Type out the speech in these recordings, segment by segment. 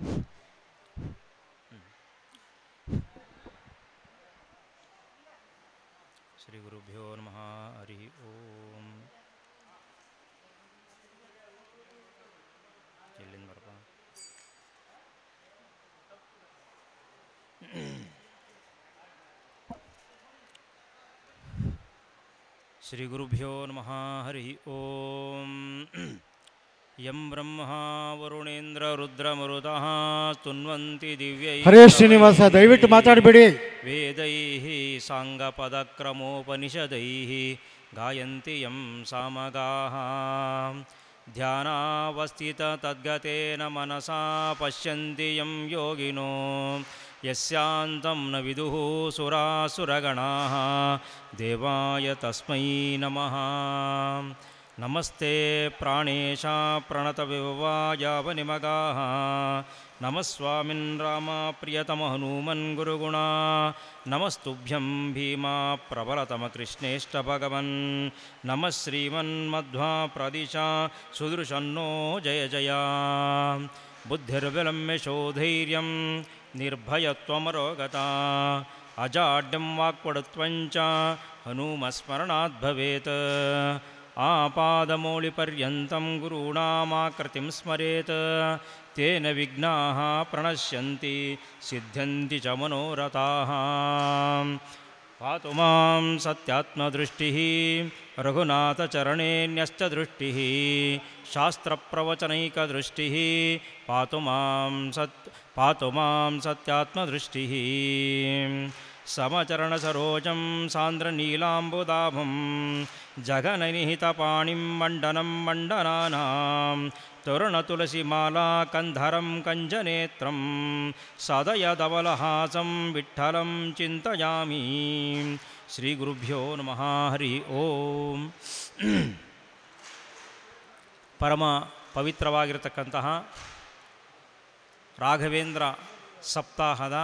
श्री गुरुभ्यो नम हरि ओम गुरुभ्यो नम हरि ओम यं ब्रह्मा वरुणेन्द्ररुद्रमरुदः स्तुन्वन्ति दिव्यै हरे श्रीनिवास दयविट् माताडबिडे वेदैः साङ्गपदक्रमोपनिषदैः गायन्ति यं सामगाः ध्यानावस्थिततद्गतेन मनसा पश्यन्ति यं योगिनो यस्यान्तं न विदुः सुरासुरगणाः देवाय तस्मै नमः नमस्ते प्राणेशा प्रणतविवायावनिमगाः नमः स्वामिन् राम गुरुगुणा नमस्तुभ्यं भीमा प्रबलतमकृष्णेष्टभगवन् नमः श्रीमन्मध्वा प्रदिशा सुदृशन्नो जय जया बुद्धिर्विलम्ब्य शोधैर्यं निर्भयत्वमरोगता अजाड्यं वाक्पडुत्वं हनूमस्मरणाद्भवेत् आपादमौलिपर्यन्तं गुरूणामाकृतिं स्मरेत् तेन विघ्नाः प्रणश्यन्ति सिद्ध्यन्ति च मनोरथाः पातु मां सत्यात्मदृष्टिः रघुनाथचरणेऽन्यश्च दृष्टिः शास्त्रप्रवचनैकदृष्टिः पातु मां सत् पातु मां सत्यात्मदृष्टिः ಸರೋಜಂ ಸಾಂದ್ರ ನೀಲಾಂಬುದಾಭಂ ಮಂಡನಂ ಸಮಚರಣಸಂ ಸಾಂದ್ರನೀಲಾಂಬುಧಾಭ ಜಘನಿಹಿತ ಮಾಲಾ ಕಂಧರಂ ಕಂಜನೇತ್ರಂ ಸದಯ ಸದಯದವಲಹಾಂ ವಿಠಲಂ ಚಿಂತಯಾಮಿ ಶ್ರೀ ಗುರುಭ್ಯೋ ನಮಃ ಹರಿ ಓಂ ಪರಮ ಪವಿತ್ರವಾಗಿರತಕ್ಕಂತಹ ರಾಘವೇಂದ್ರ ಸಪ್ತಾಹದ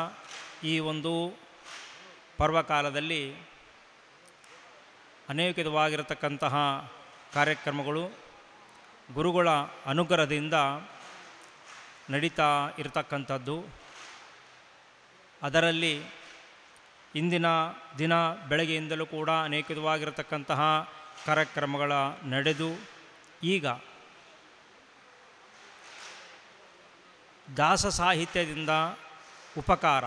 ಈ ಒಂದು ಪರ್ವಕಾಲದಲ್ಲಿ ಅನೇಕವಾಗಿರತಕ್ಕಂತಹ ಕಾರ್ಯಕ್ರಮಗಳು ಗುರುಗಳ ಅನುಗ್ರಹದಿಂದ ನಡೀತಾ ಇರತಕ್ಕಂಥದ್ದು ಅದರಲ್ಲಿ ಇಂದಿನ ದಿನ ಬೆಳಗ್ಗೆಯಿಂದಲೂ ಕೂಡ ಅನೇಕವಾಗಿರತಕ್ಕಂತಹ ಕಾರ್ಯಕ್ರಮಗಳ ನಡೆದು ಈಗ ದಾಸ ಸಾಹಿತ್ಯದಿಂದ ಉಪಕಾರ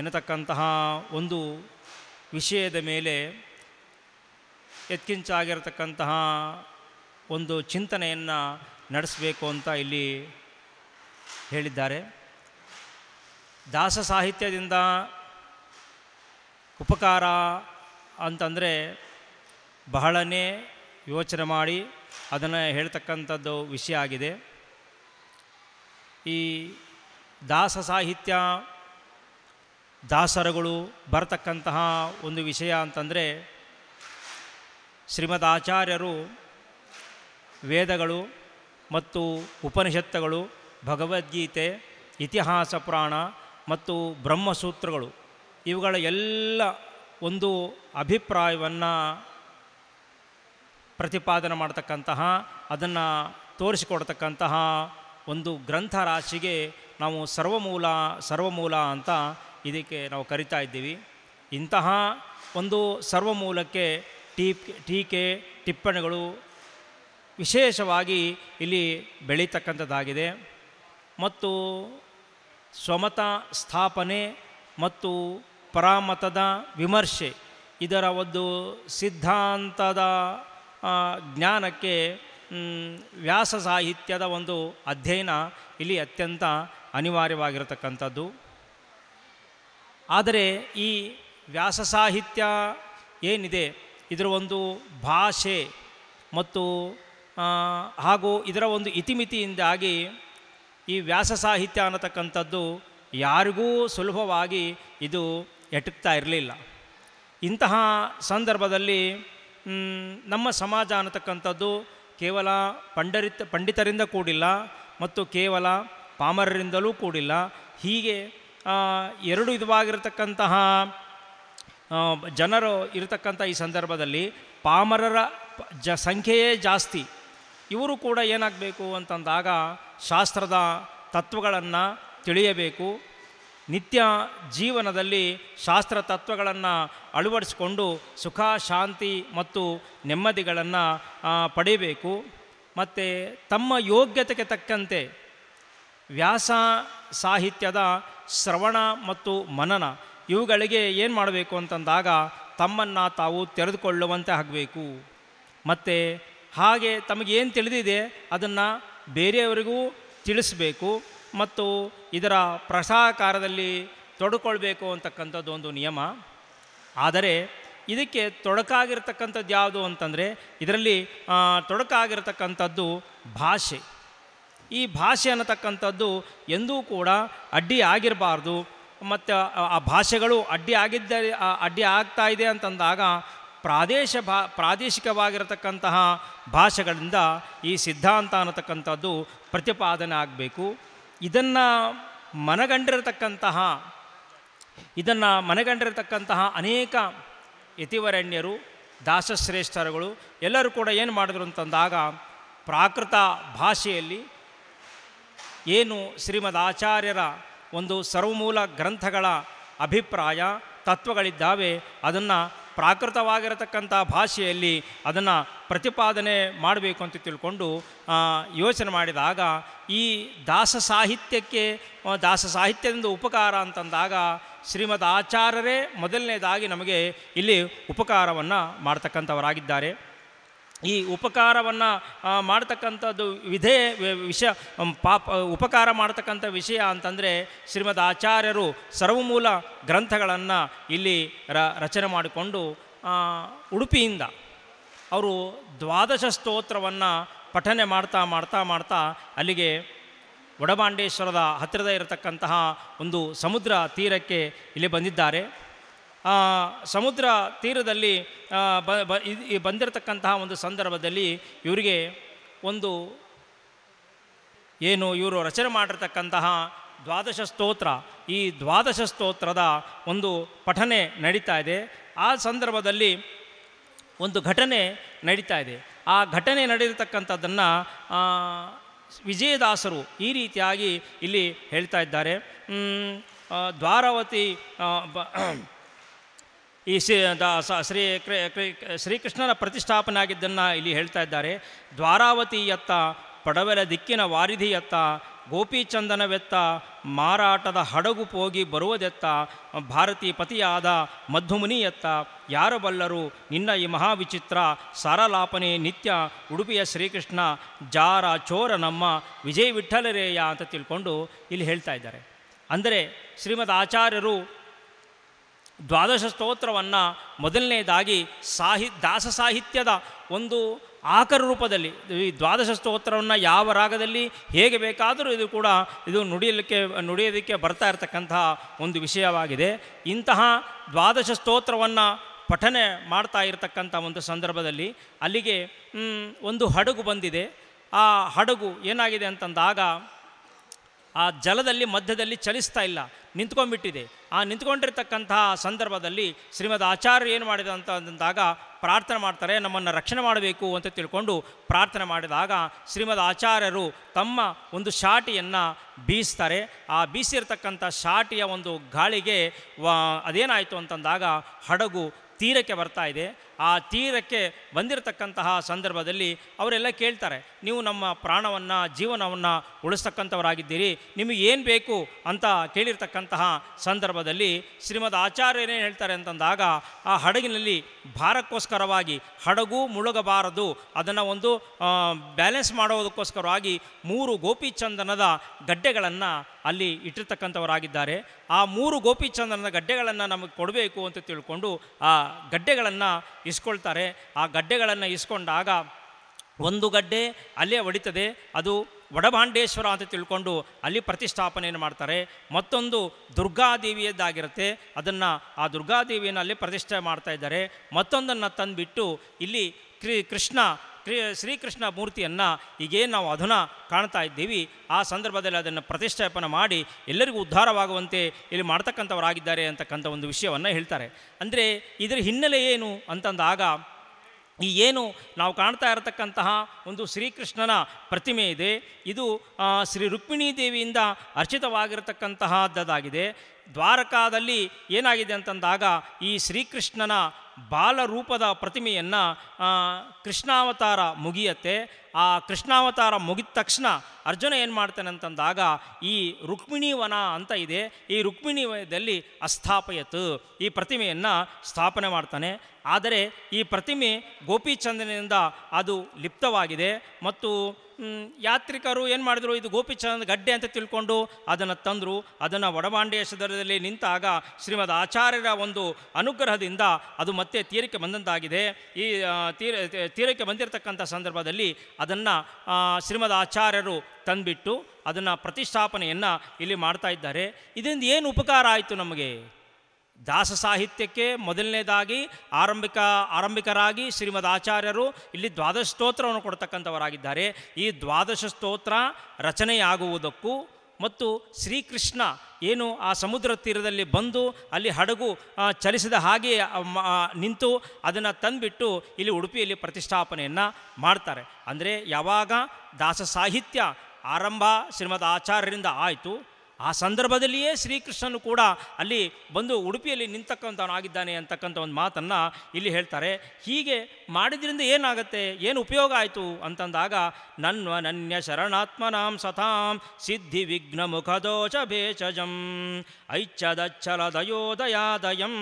ಎನ್ನತಕ್ಕಂತಹ ಒಂದು ವಿಷಯದ ಮೇಲೆ ಎತ್ಕಿಂಚಾಗಿರತಕ್ಕಂತಹ ಒಂದು ಚಿಂತನೆಯನ್ನು ನಡೆಸಬೇಕು ಅಂತ ಇಲ್ಲಿ ಹೇಳಿದ್ದಾರೆ ದಾಸ ಸಾಹಿತ್ಯದಿಂದ ಉಪಕಾರ ಅಂತಂದರೆ ಬಹಳನೇ ಯೋಚನೆ ಮಾಡಿ ಅದನ್ನು ಹೇಳ್ತಕ್ಕಂಥದ್ದು ವಿಷಯ ಆಗಿದೆ ಈ ದಾಸ ಸಾಹಿತ್ಯ ದಾಸರಗಳು ಬರತಕ್ಕಂತಹ ಒಂದು ವಿಷಯ ಅಂತಂದರೆ ಶ್ರೀಮದ್ ಆಚಾರ್ಯರು ವೇದಗಳು ಮತ್ತು ಉಪನಿಷತ್ತುಗಳು ಭಗವದ್ಗೀತೆ ಇತಿಹಾಸ ಪುರಾಣ ಮತ್ತು ಬ್ರಹ್ಮಸೂತ್ರಗಳು ಇವುಗಳ ಎಲ್ಲ ಒಂದು ಅಭಿಪ್ರಾಯವನ್ನು ಪ್ರತಿಪಾದನೆ ಮಾಡತಕ್ಕಂತಹ ಅದನ್ನು ತೋರಿಸಿಕೊಡ್ತಕ್ಕಂತಹ ಒಂದು ಗ್ರಂಥ ರಾಶಿಗೆ ನಾವು ಸರ್ವಮೂಲ ಸರ್ವಮೂಲ ಅಂತ ಇದಕ್ಕೆ ನಾವು ಕರಿತಾ ಇದ್ದೀವಿ ಇಂತಹ ಒಂದು ಮೂಲಕ್ಕೆ ಟೀಪ್ ಟೀಕೆ ಟಿಪ್ಪಣಿಗಳು ವಿಶೇಷವಾಗಿ ಇಲ್ಲಿ ಬೆಳೀತಕ್ಕಂಥದ್ದಾಗಿದೆ ಮತ್ತು ಸ್ವಮತ ಸ್ಥಾಪನೆ ಮತ್ತು ಪರಾಮತದ ವಿಮರ್ಶೆ ಇದರ ಒಂದು ಸಿದ್ಧಾಂತದ ಜ್ಞಾನಕ್ಕೆ ವ್ಯಾಸ ಸಾಹಿತ್ಯದ ಒಂದು ಅಧ್ಯಯನ ಇಲ್ಲಿ ಅತ್ಯಂತ ಅನಿವಾರ್ಯವಾಗಿರತಕ್ಕಂಥದ್ದು ಆದರೆ ಈ ವ್ಯಾಸ ಸಾಹಿತ್ಯ ಏನಿದೆ ಇದರ ಒಂದು ಭಾಷೆ ಮತ್ತು ಹಾಗೂ ಇದರ ಒಂದು ಇತಿಮಿತಿಯಿಂದಾಗಿ ಈ ವ್ಯಾಸ ಸಾಹಿತ್ಯ ಅನ್ನತಕ್ಕಂಥದ್ದು ಯಾರಿಗೂ ಸುಲಭವಾಗಿ ಇದು ಎಟಕ್ತಾ ಇರಲಿಲ್ಲ ಇಂತಹ ಸಂದರ್ಭದಲ್ಲಿ ನಮ್ಮ ಸಮಾಜ ಅನ್ನತಕ್ಕಂಥದ್ದು ಕೇವಲ ಪಂಡರಿತ ಪಂಡಿತರಿಂದ ಕೂಡಿಲ್ಲ ಮತ್ತು ಕೇವಲ ಪಾಮರರಿಂದಲೂ ಕೂಡಿಲ್ಲ ಹೀಗೆ ಎರಡು ವಿಧವಾಗಿರತಕ್ಕಂತಹ ಜನರು ಇರತಕ್ಕಂಥ ಈ ಸಂದರ್ಭದಲ್ಲಿ ಪಾಮರರ ಜ ಸಂಖ್ಯೆಯೇ ಜಾಸ್ತಿ ಇವರು ಕೂಡ ಏನಾಗಬೇಕು ಅಂತಂದಾಗ ಶಾಸ್ತ್ರದ ತತ್ವಗಳನ್ನು ತಿಳಿಯಬೇಕು ನಿತ್ಯ ಜೀವನದಲ್ಲಿ ಶಾಸ್ತ್ರ ತತ್ವಗಳನ್ನು ಅಳವಡಿಸಿಕೊಂಡು ಸುಖ ಶಾಂತಿ ಮತ್ತು ನೆಮ್ಮದಿಗಳನ್ನು ಪಡೆಯಬೇಕು ಮತ್ತು ತಮ್ಮ ಯೋಗ್ಯತೆಗೆ ತಕ್ಕಂತೆ ವ್ಯಾಸ ಸಾಹಿತ್ಯದ ಶ್ರವಣ ಮತ್ತು ಮನನ ಇವುಗಳಿಗೆ ಏನು ಮಾಡಬೇಕು ಅಂತಂದಾಗ ತಮ್ಮನ್ನು ತಾವು ತೆರೆದುಕೊಳ್ಳುವಂತೆ ಆಗಬೇಕು ಮತ್ತು ಹಾಗೆ ತಮಗೇನು ತಿಳಿದಿದೆ ಅದನ್ನು ಬೇರೆಯವರಿಗೂ ತಿಳಿಸಬೇಕು ಮತ್ತು ಇದರ ಪ್ರಸಾಕಾರದಲ್ಲಿ ತೊಡ್ಕೊಳ್ಬೇಕು ಅಂತಕ್ಕಂಥದ್ದು ಒಂದು ನಿಯಮ ಆದರೆ ಇದಕ್ಕೆ ತೊಡಕಾಗಿರ್ತಕ್ಕಂಥದ್ದು ಯಾವುದು ಅಂತಂದರೆ ಇದರಲ್ಲಿ ತೊಡಕಾಗಿರ್ತಕ್ಕಂಥದ್ದು ಭಾಷೆ ಈ ಭಾಷೆ ಅನ್ನತಕ್ಕಂಥದ್ದು ಎಂದೂ ಕೂಡ ಅಡ್ಡಿ ಆಗಿರಬಾರ್ದು ಮತ್ತು ಆ ಭಾಷೆಗಳು ಅಡ್ಡಿ ಆಗಿದ್ದ ಅಡ್ಡಿ ಆಗ್ತಾ ಇದೆ ಅಂತಂದಾಗ ಪ್ರಾದೇಶ ಭಾ ಪ್ರಾದೇಶಿಕವಾಗಿರತಕ್ಕಂತಹ ಭಾಷೆಗಳಿಂದ ಈ ಸಿದ್ಧಾಂತ ಅನ್ನತಕ್ಕಂಥದ್ದು ಪ್ರತಿಪಾದನೆ ಆಗಬೇಕು ಇದನ್ನು ಮನಗಂಡಿರತಕ್ಕಂತಹ ಇದನ್ನು ಮನಗಂಡಿರತಕ್ಕಂತಹ ಅನೇಕ ಯತಿವರಣ್ಯರು ದಾಸಶ್ರೇಷ್ಠರುಗಳು ಎಲ್ಲರೂ ಕೂಡ ಏನು ಮಾಡಿದ್ರು ಅಂತಂದಾಗ ಪ್ರಾಕೃತ ಭಾಷೆಯಲ್ಲಿ ಏನು ಶ್ರೀಮದ್ ಆಚಾರ್ಯರ ಒಂದು ಸರ್ವಮೂಲ ಗ್ರಂಥಗಳ ಅಭಿಪ್ರಾಯ ತತ್ವಗಳಿದ್ದಾವೆ ಅದನ್ನು ಪ್ರಾಕೃತವಾಗಿರತಕ್ಕಂಥ ಭಾಷೆಯಲ್ಲಿ ಅದನ್ನು ಪ್ರತಿಪಾದನೆ ಮಾಡಬೇಕು ಅಂತ ತಿಳ್ಕೊಂಡು ಯೋಚನೆ ಮಾಡಿದಾಗ ಈ ದಾಸ ಸಾಹಿತ್ಯಕ್ಕೆ ದಾಸ ಸಾಹಿತ್ಯದಿಂದ ಉಪಕಾರ ಅಂತಂದಾಗ ಶ್ರೀಮದ್ ಆಚಾರ್ಯರೇ ಮೊದಲನೇದಾಗಿ ನಮಗೆ ಇಲ್ಲಿ ಉಪಕಾರವನ್ನು ಮಾಡ್ತಕ್ಕಂಥವರಾಗಿದ್ದಾರೆ ಈ ಉಪಕಾರವನ್ನು ಮಾಡ್ತಕ್ಕಂಥದ್ದು ವಿಧೇಯ ವಿಷಯ ಪಾಪ ಉಪಕಾರ ಮಾಡ್ತಕ್ಕಂಥ ವಿಷಯ ಅಂತಂದರೆ ಶ್ರೀಮದ್ ಆಚಾರ್ಯರು ಸರ್ವಮೂಲ ಗ್ರಂಥಗಳನ್ನು ಇಲ್ಲಿ ರ ರಚನೆ ಮಾಡಿಕೊಂಡು ಉಡುಪಿಯಿಂದ ಅವರು ದ್ವಾದಶ ಸ್ತೋತ್ರವನ್ನು ಪಠನೆ ಮಾಡ್ತಾ ಮಾಡ್ತಾ ಮಾಡ್ತಾ ಅಲ್ಲಿಗೆ ವಡಬಾಂಡೇಶ್ವರದ ಹತ್ತಿರದ ಇರತಕ್ಕಂತಹ ಒಂದು ಸಮುದ್ರ ತೀರಕ್ಕೆ ಇಲ್ಲಿ ಬಂದಿದ್ದಾರೆ ಸಮುದ್ರ ತೀರದಲ್ಲಿ ಬಂದಿರತಕ್ಕಂತಹ ಒಂದು ಸಂದರ್ಭದಲ್ಲಿ ಇವರಿಗೆ ಒಂದು ಏನು ಇವರು ರಚನೆ ಮಾಡಿರ್ತಕ್ಕಂತಹ ದ್ವಾದಶ ಸ್ತೋತ್ರ ಈ ದ್ವಾದಶ ಸ್ತೋತ್ರದ ಒಂದು ಪಠನೆ ನಡೀತಾ ಇದೆ ಆ ಸಂದರ್ಭದಲ್ಲಿ ಒಂದು ಘಟನೆ ನಡೀತಾ ಇದೆ ಆ ಘಟನೆ ನಡೆದಿರತಕ್ಕಂಥದ್ದನ್ನು ವಿಜಯದಾಸರು ಈ ರೀತಿಯಾಗಿ ಇಲ್ಲಿ ಹೇಳ್ತಾ ಇದ್ದಾರೆ ದ್ವಾರಾವತಿ ಈ ಶ್ರೀ ಶ್ರೀ ಶ್ರೀಕೃಷ್ಣನ ಪ್ರತಿಷ್ಠಾಪನೆ ಆಗಿದ್ದನ್ನು ಇಲ್ಲಿ ಹೇಳ್ತಾ ಇದ್ದಾರೆ ಎತ್ತ ಪಡವೆಲ ದಿಕ್ಕಿನ ವಾರಿಧಿಯತ್ತ ಗೋಪಿಚಂದನವೆತ್ತ ಮಾರಾಟದ ಹಡಗು ಪೋಗಿ ಬರುವುದೆತ್ತ ಭಾರತೀ ಪತಿಯಾದ ಮಧ್ವಮುನಿಯತ್ತ ಯಾರು ಬಲ್ಲರು ನಿನ್ನ ಈ ಮಹಾವಿಚಿತ್ರ ಸಾರಲಾಪನೆ ನಿತ್ಯ ಉಡುಪಿಯ ಶ್ರೀಕೃಷ್ಣ ಜಾರ ಚೋರ ನಮ್ಮ ವಿಜಯ ವಿಠಲರೇಯ ಅಂತ ತಿಳ್ಕೊಂಡು ಇಲ್ಲಿ ಹೇಳ್ತಾ ಇದ್ದಾರೆ ಅಂದರೆ ಶ್ರೀಮದ್ ಆಚಾರ್ಯರು ದ್ವಾದಶ ಸ್ತೋತ್ರವನ್ನು ಮೊದಲನೇದಾಗಿ ಸಾಹಿ ದಾಸ ಸಾಹಿತ್ಯದ ಒಂದು ಆಕರ ರೂಪದಲ್ಲಿ ಈ ದ್ವಾದಶ ಸ್ತೋತ್ರವನ್ನು ಯಾವ ರಾಗದಲ್ಲಿ ಹೇಗೆ ಬೇಕಾದರೂ ಇದು ಕೂಡ ಇದು ನುಡಿಯಲಿಕ್ಕೆ ನುಡಿಯೋದಕ್ಕೆ ಬರ್ತಾ ಇರತಕ್ಕಂತಹ ಒಂದು ವಿಷಯವಾಗಿದೆ ಇಂತಹ ದ್ವಾದಶ ಸ್ತೋತ್ರವನ್ನು ಪಠನೆ ಮಾಡ್ತಾ ಇರತಕ್ಕಂಥ ಒಂದು ಸಂದರ್ಭದಲ್ಲಿ ಅಲ್ಲಿಗೆ ಒಂದು ಹಡಗು ಬಂದಿದೆ ಆ ಹಡಗು ಏನಾಗಿದೆ ಅಂತಂದಾಗ ಆ ಜಲದಲ್ಲಿ ಮಧ್ಯದಲ್ಲಿ ಚಲಿಸ್ತಾ ಇಲ್ಲ ನಿಂತ್ಕೊಂಡ್ಬಿಟ್ಟಿದೆ ಆ ನಿಂತ್ಕೊಂಡಿರ್ತಕ್ಕಂತಹ ಸಂದರ್ಭದಲ್ಲಿ ಶ್ರೀಮದ್ ಆಚಾರ್ಯ ಏನು ಮಾಡಿದ ಅಂತ ಅಂದಾಗ ಪ್ರಾರ್ಥನೆ ಮಾಡ್ತಾರೆ ನಮ್ಮನ್ನು ರಕ್ಷಣೆ ಮಾಡಬೇಕು ಅಂತ ತಿಳ್ಕೊಂಡು ಪ್ರಾರ್ಥನೆ ಮಾಡಿದಾಗ ಶ್ರೀಮದ್ ಆಚಾರ್ಯರು ತಮ್ಮ ಒಂದು ಶಾಟಿಯನ್ನು ಬೀಸ್ತಾರೆ ಆ ಬೀಸಿರ್ತಕ್ಕಂಥ ಶಾಟಿಯ ಒಂದು ಗಾಳಿಗೆ ವ ಅದೇನಾಯಿತು ಅಂತಂದಾಗ ಹಡಗು ತೀರಕ್ಕೆ ಬರ್ತಾ ಇದೆ ಆ ತೀರಕ್ಕೆ ಬಂದಿರತಕ್ಕಂತಹ ಸಂದರ್ಭದಲ್ಲಿ ಅವರೆಲ್ಲ ಕೇಳ್ತಾರೆ ನೀವು ನಮ್ಮ ಪ್ರಾಣವನ್ನು ಜೀವನವನ್ನು ಉಳಿಸ್ತಕ್ಕಂಥವರಾಗಿದ್ದೀರಿ ನಿಮಗೆ ಏನು ಬೇಕು ಅಂತ ಕೇಳಿರ್ತಕ್ಕಂತಹ ಸಂದರ್ಭದಲ್ಲಿ ಶ್ರೀಮದ್ ಆಚಾರ್ಯನೇ ಹೇಳ್ತಾರೆ ಅಂತಂದಾಗ ಆ ಹಡಗಿನಲ್ಲಿ ಭಾರಕ್ಕೋಸ್ಕರವಾಗಿ ಹಡಗು ಮುಳುಗಬಾರದು ಅದನ್ನು ಒಂದು ಬ್ಯಾಲೆನ್ಸ್ ಮಾಡೋದಕ್ಕೋಸ್ಕರವಾಗಿ ಮೂರು ಗೋಪಿಚಂದನದ ಗಡ್ಡೆಗಳನ್ನು ಅಲ್ಲಿ ಇಟ್ಟಿರ್ತಕ್ಕಂಥವರಾಗಿದ್ದಾರೆ ಆ ಮೂರು ಗೋಪಿಚಂದನದ ಗಡ್ಡೆಗಳನ್ನು ನಮಗೆ ಕೊಡಬೇಕು ಅಂತ ತಿಳ್ಕೊಂಡು ಆ ಗಡ್ಡೆಗಳನ್ನು ಇಸ್ಕೊಳ್ತಾರೆ ಆ ಗಡ್ಡೆಗಳನ್ನು ಇಸ್ಕೊಂಡಾಗ ಒಂದು ಗಡ್ಡೆ ಅಲ್ಲೇ ಒಡಿತದೆ ಅದು ವಡಭಾಂಡೇಶ್ವರ ಅಂತ ತಿಳ್ಕೊಂಡು ಅಲ್ಲಿ ಪ್ರತಿಷ್ಠಾಪನೆಯನ್ನು ಮಾಡ್ತಾರೆ ಮತ್ತೊಂದು ದುರ್ಗಾದೇವಿಯದ್ದಾಗಿರುತ್ತೆ ಅದನ್ನು ಆ ದುರ್ಗಾದೇವಿಯನ್ನು ಅಲ್ಲಿ ಪ್ರತಿಷ್ಠೆ ಮಾಡ್ತಾ ಇದ್ದಾರೆ ಮತ್ತೊಂದನ್ನು ತಂದುಬಿಟ್ಟು ಇಲ್ಲಿ ಕೃಷ್ಣ ಕ್ರೀ ಶ್ರೀಕೃಷ್ಣ ಮೂರ್ತಿಯನ್ನು ಈಗೇನು ನಾವು ಅದನ್ನು ಕಾಣ್ತಾ ಇದ್ದೀವಿ ಆ ಸಂದರ್ಭದಲ್ಲಿ ಅದನ್ನು ಪ್ರತಿಷ್ಠಾಪನೆ ಮಾಡಿ ಎಲ್ಲರಿಗೂ ಉದ್ಧಾರವಾಗುವಂತೆ ಇಲ್ಲಿ ಮಾಡ್ತಕ್ಕಂಥವರಾಗಿದ್ದಾರೆ ಅಂತಕ್ಕಂಥ ಒಂದು ವಿಷಯವನ್ನು ಹೇಳ್ತಾರೆ ಅಂದರೆ ಇದರ ಹಿನ್ನೆಲೆ ಏನು ಅಂತಂದಾಗ ಈ ಏನು ನಾವು ಕಾಣ್ತಾ ಇರತಕ್ಕಂತಹ ಒಂದು ಶ್ರೀಕೃಷ್ಣನ ಪ್ರತಿಮೆ ಇದೆ ಇದು ಶ್ರೀ ರುಕ್ಮಿಣೀ ದೇವಿಯಿಂದ ಅರ್ಚಿತವಾಗಿರತಕ್ಕಂತಹದ್ದಾಗಿದೆ ದ್ವಾರಕಾದಲ್ಲಿ ಏನಾಗಿದೆ ಅಂತಂದಾಗ ಈ ಶ್ರೀಕೃಷ್ಣನ ಬಾಲರೂಪದ ಪ್ರತಿಮೆಯನ್ನು ಕೃಷ್ಣಾವತಾರ ಮುಗಿಯತ್ತೆ ಆ ಕೃಷ್ಣಾವತಾರ ಮುಗಿದ ತಕ್ಷಣ ಅರ್ಜುನ ಏನು ಮಾಡ್ತಾನೆ ಅಂತಂದಾಗ ಈ ರುಕ್ಮಿಣೀವನ ಅಂತ ಇದೆ ಈ ರುಕ್ಮಿಣಿ ಅಸ್ಥಾಪಯತು ಈ ಪ್ರತಿಮೆಯನ್ನು ಸ್ಥಾಪನೆ ಮಾಡ್ತಾನೆ ಆದರೆ ಈ ಪ್ರತಿಮೆ ಗೋಪಿಚಂದನಿಂದ ಅದು ಲಿಪ್ತವಾಗಿದೆ ಮತ್ತು ಯಾತ್ರಿಕರು ಏನು ಮಾಡಿದ್ರು ಇದು ಗೋಪಿಚಂದ್ರ ಗಡ್ಡೆ ಅಂತ ತಿಳ್ಕೊಂಡು ಅದನ್ನು ತಂದರು ಅದನ್ನು ವಡಮಾಂಡೇಶ್ವರದಲ್ಲಿ ನಿಂತಾಗ ಶ್ರೀಮದ್ ಆಚಾರ್ಯರ ಒಂದು ಅನುಗ್ರಹದಿಂದ ಅದು ಮತ್ತೆ ತೀರಕ್ಕೆ ಬಂದಂತಾಗಿದೆ ಈ ತೀರ ತೀರಕ್ಕೆ ಬಂದಿರತಕ್ಕಂಥ ಸಂದರ್ಭದಲ್ಲಿ ಅದನ್ನು ಶ್ರೀಮದ್ ಆಚಾರ್ಯರು ತಂದುಬಿಟ್ಟು ಅದನ್ನು ಪ್ರತಿಷ್ಠಾಪನೆಯನ್ನು ಇಲ್ಲಿ ಮಾಡ್ತಾ ಇದ್ದಾರೆ ಇದರಿಂದ ಏನು ಉಪಕಾರ ಆಯಿತು ನಮಗೆ ದಾಸ ಸಾಹಿತ್ಯಕ್ಕೆ ಮೊದಲನೇದಾಗಿ ಆರಂಭಿಕ ಆರಂಭಿಕರಾಗಿ ಶ್ರೀಮದ್ ಆಚಾರ್ಯರು ಇಲ್ಲಿ ದ್ವಾದಶ ಸ್ತೋತ್ರವನ್ನು ಕೊಡ್ತಕ್ಕಂಥವರಾಗಿದ್ದಾರೆ ಈ ದ್ವಾದಶ ಸ್ತೋತ್ರ ರಚನೆಯಾಗುವುದಕ್ಕೂ ಮತ್ತು ಶ್ರೀಕೃಷ್ಣ ಏನು ಆ ಸಮುದ್ರ ತೀರದಲ್ಲಿ ಬಂದು ಅಲ್ಲಿ ಹಡಗು ಚಲಿಸಿದ ಹಾಗೆ ನಿಂತು ಅದನ್ನು ತಂದುಬಿಟ್ಟು ಇಲ್ಲಿ ಉಡುಪಿಯಲ್ಲಿ ಪ್ರತಿಷ್ಠಾಪನೆಯನ್ನು ಮಾಡ್ತಾರೆ ಅಂದರೆ ಯಾವಾಗ ದಾಸ ಸಾಹಿತ್ಯ ಆರಂಭ ಶ್ರೀಮದ್ ಆಚಾರ್ಯರಿಂದ ಆಯಿತು ಆ ಸಂದರ್ಭದಲ್ಲಿಯೇ ಶ್ರೀಕೃಷ್ಣನು ಕೂಡ ಅಲ್ಲಿ ಬಂದು ಉಡುಪಿಯಲ್ಲಿ ನಿಂತಕ್ಕಂಥವನಾಗಿದ್ದಾನೆ ಅಂತಕ್ಕಂಥ ಒಂದು ಮಾತನ್ನು ಇಲ್ಲಿ ಹೇಳ್ತಾರೆ ಹೀಗೆ ಮಾಡಿದ್ರಿಂದ ಏನಾಗುತ್ತೆ ಏನು ಉಪಯೋಗ ಆಯಿತು ಅಂತಂದಾಗ ನನ್ವ ನನ್ಯ ಶರಣಾತ್ಮನಾಂ ಸತಾಂ ಸಿದ್ಧಿ ವಿಘ್ನ ಮುಖದೋಚ ಭೇಷಜಂ ಐಚ್ಛದಚ್ಛಲ ದಯೋದಯಾದಯಂ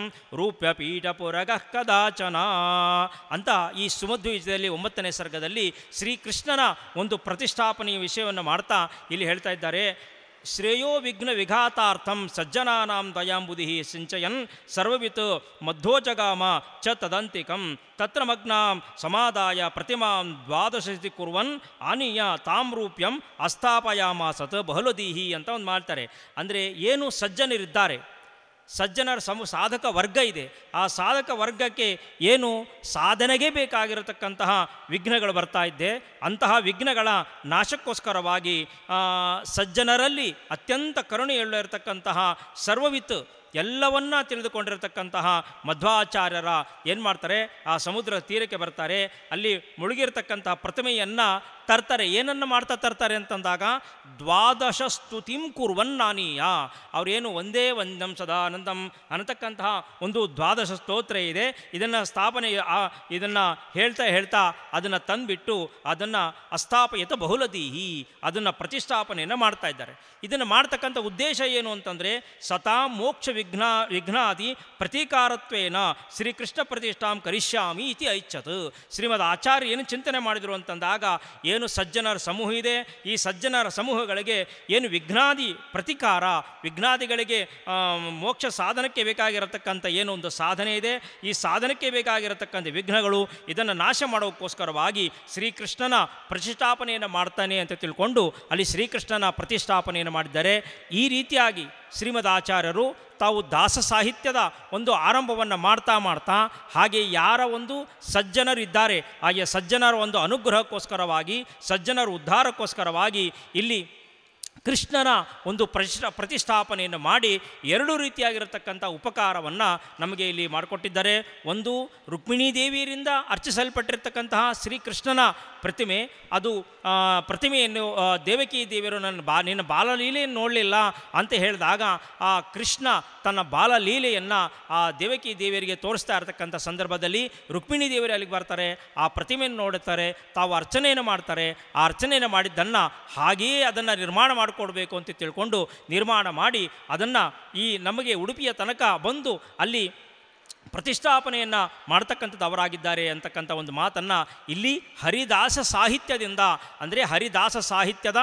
ಪೀಠ ಪುರಗಃ ಕದಾಚನ ಅಂತ ಈ ಸುಮಧ್ವೀಜದಲ್ಲಿ ಒಂಬತ್ತನೇ ಸರ್ಗದಲ್ಲಿ ಶ್ರೀಕೃಷ್ಣನ ಒಂದು ಪ್ರತಿಷ್ಠಾಪನೆಯ ವಿಷಯವನ್ನು ಮಾಡ್ತಾ ಇಲ್ಲಿ ಹೇಳ್ತಾ ಇದ್ದಾರೆ ಶ್ರೇಯೋ ವಿಘ್ನ ವಿಘಾತಾರ್ಥಂ ಸಜ್ಜನಾನಾಂ ದಯಾಂಬುಧಿ ಸಿಂಚಯನ್ ಸರ್ವವಿತ್ ಮಧ್ವೋಜಗಾಮ ಚ ತದಂತಿಕಂ ತತ್ರ ಮಗ್ನಾಂ ಸಮಾದಾಯ ಪ್ರತಿಮಾಂ ದ್ವಾದಶತಿ ಕುರ್ವನ್ ಆನೀಯ ತಾಂ ರೂಪ್ಯಂ ಸತ್ ಬಹಲದೀಹಿ ಅಂತ ಒಂದು ಮಾಡ್ತಾರೆ ಅಂದರೆ ಏನು ಸಜ್ಜನರಿದ್ದಾರೆ ಸಜ್ಜನರ ಸಮ ಸಾಧಕ ವರ್ಗ ಇದೆ ಆ ಸಾಧಕ ವರ್ಗಕ್ಕೆ ಏನು ಸಾಧನೆಗೆ ಬೇಕಾಗಿರತಕ್ಕಂತಹ ವಿಘ್ನಗಳು ಬರ್ತಾ ಇದ್ದೆ ಅಂತಹ ವಿಘ್ನಗಳ ನಾಶಕ್ಕೋಸ್ಕರವಾಗಿ ಸಜ್ಜನರಲ್ಲಿ ಅತ್ಯಂತ ಕರುಣೆಯುಳ್ಳಿರತಕ್ಕಂತಹ ಸರ್ವವಿತ್ ಎಲ್ಲವನ್ನ ತಿಳಿದುಕೊಂಡಿರತಕ್ಕಂತಹ ಮಧ್ವಾಚಾರ್ಯರ ಏನು ಮಾಡ್ತಾರೆ ಆ ಸಮುದ್ರ ತೀರಕ್ಕೆ ಬರ್ತಾರೆ ಅಲ್ಲಿ ಮುಳುಗಿರ್ತಕ್ಕಂತಹ ಪ್ರತಿಮೆಯನ್ನು ತರ್ತಾರೆ ಏನನ್ನು ಮಾಡ್ತಾ ತರ್ತಾರೆ ಅಂತಂದಾಗ ದ್ವಾದಶ ಸ್ತುತಿಂ ನಾನೀಯ ಅವರೇನು ಒಂದೇ ವಂದಂ ಸದಾನಂದಂ ಅನ್ನತಕ್ಕಂತಹ ಒಂದು ದ್ವಾದಶ ಸ್ತೋತ್ರ ಇದೆ ಇದನ್ನು ಸ್ಥಾಪನೆ ಇದನ್ನು ಹೇಳ್ತಾ ಹೇಳ್ತಾ ಅದನ್ನು ತಂದುಬಿಟ್ಟು ಅದನ್ನು ಅಸ್ಥಾಪಯತ ಬಹುಲದೀಹಿ ಅದನ್ನು ಪ್ರತಿಷ್ಠಾಪನೆಯನ್ನು ಮಾಡ್ತಾ ಇದ್ದಾರೆ ಇದನ್ನು ಮಾಡ್ತಕ್ಕಂಥ ಉದ್ದೇಶ ಏನು ಅಂತಂದರೆ ಸತಾ ಮೋಕ್ಷ ವಿಘ್ನ ವಿಘ್ನಾದಿ ಪ್ರತೀಕಾರತ್ವೇನ ಶ್ರೀಕೃಷ್ಣ ಪ್ರತಿಷ್ಠಾಂ ಕರಿಷ್ಯಾಮಿ ಇತಿ ಐಚ್ಛತ್ ಶ್ರೀಮದ್ ಆಚಾರ್ಯ ಏನು ಚಿಂತನೆ ಮಾಡಿದರು ಅಂತಂದಾಗ ಏನು ಸಜ್ಜನರ ಸಮೂಹ ಇದೆ ಈ ಸಜ್ಜನರ ಸಮೂಹಗಳಿಗೆ ಏನು ವಿಘ್ನಾದಿ ಪ್ರತಿಕಾರ ವಿಘ್ನಾದಿಗಳಿಗೆ ಮೋಕ್ಷ ಸಾಧನಕ್ಕೆ ಬೇಕಾಗಿರತಕ್ಕಂಥ ಏನು ಒಂದು ಸಾಧನೆ ಇದೆ ಈ ಸಾಧನಕ್ಕೆ ಬೇಕಾಗಿರತಕ್ಕಂಥ ವಿಘ್ನಗಳು ಇದನ್ನು ನಾಶ ಮಾಡೋಕ್ಕೋಸ್ಕರವಾಗಿ ಶ್ರೀಕೃಷ್ಣನ ಪ್ರತಿಷ್ಠಾಪನೆಯನ್ನು ಮಾಡ್ತಾನೆ ಅಂತ ತಿಳ್ಕೊಂಡು ಅಲ್ಲಿ ಶ್ರೀಕೃಷ್ಣನ ಪ್ರತಿಷ್ಠಾಪನೆಯನ್ನು ಮಾಡಿದ್ದಾರೆ ಈ ರೀತಿಯಾಗಿ ಆಚಾರ್ಯರು ತಾವು ದಾಸ ಸಾಹಿತ್ಯದ ಒಂದು ಆರಂಭವನ್ನು ಮಾಡ್ತಾ ಮಾಡ್ತಾ ಹಾಗೆ ಯಾರ ಒಂದು ಸಜ್ಜನರಿದ್ದಾರೆ ಹಾಗೆ ಸಜ್ಜನರ ಒಂದು ಅನುಗ್ರಹಕ್ಕೋಸ್ಕರವಾಗಿ ಸಜ್ಜನರ ಉದ್ಧಾರಕ್ಕೋಸ್ಕರವಾಗಿ ಇಲ್ಲಿ ಕೃಷ್ಣನ ಒಂದು ಪ್ರತಿಷ್ಠ ಪ್ರತಿಷ್ಠಾಪನೆಯನ್ನು ಮಾಡಿ ಎರಡು ರೀತಿಯಾಗಿರತಕ್ಕಂಥ ಉಪಕಾರವನ್ನು ನಮಗೆ ಇಲ್ಲಿ ಮಾಡಿಕೊಟ್ಟಿದ್ದಾರೆ ಒಂದು ರುಕ್ಮಿಣೀ ದೇವಿಯರಿಂದ ಅರ್ಚಿಸಲ್ಪಟ್ಟಿರತಕ್ಕಂತಹ ಶ್ರೀಕೃಷ್ಣನ ಪ್ರತಿಮೆ ಅದು ಪ್ರತಿಮೆಯನ್ನು ದೇವಕಿ ದೇವಿಯರು ನನ್ನ ಬಾ ನಿನ್ನ ಬಾಲಲೀಲೆಯನ್ನು ನೋಡಲಿಲ್ಲ ಅಂತ ಹೇಳಿದಾಗ ಆ ಕೃಷ್ಣ ತನ್ನ ಬಾಲಲೀಲೆಯನ್ನು ಆ ದೇವಕಿ ದೇವಿಯರಿಗೆ ತೋರಿಸ್ತಾ ಇರತಕ್ಕಂಥ ಸಂದರ್ಭದಲ್ಲಿ ರುಕ್ಮಿಣಿ ದೇವರು ಅಲ್ಲಿಗೆ ಬರ್ತಾರೆ ಆ ಪ್ರತಿಮೆಯನ್ನು ನೋಡುತ್ತಾರೆ ತಾವು ಅರ್ಚನೆಯನ್ನು ಮಾಡ್ತಾರೆ ಆ ಅರ್ಚನೆಯನ್ನು ಮಾಡಿದ್ದನ್ನು ಹಾಗೆಯೇ ಅದನ್ನು ನಿರ್ಮಾಣ ಮಾಡಿ ಮಾಡಿಕೊಡ್ಬೇಕು ಅಂತ ತಿಳ್ಕೊಂಡು ನಿರ್ಮಾಣ ಮಾಡಿ ಅದನ್ನು ಈ ನಮಗೆ ಉಡುಪಿಯ ತನಕ ಬಂದು ಅಲ್ಲಿ ಪ್ರತಿಷ್ಠಾಪನೆಯನ್ನು ಮಾಡ್ತಕ್ಕಂಥದ್ದು ಅವರಾಗಿದ್ದಾರೆ ಅಂತಕ್ಕಂಥ ಒಂದು ಮಾತನ್ನು ಇಲ್ಲಿ ಹರಿದಾಸ ಸಾಹಿತ್ಯದಿಂದ ಅಂದರೆ ಹರಿದಾಸ ಸಾಹಿತ್ಯದ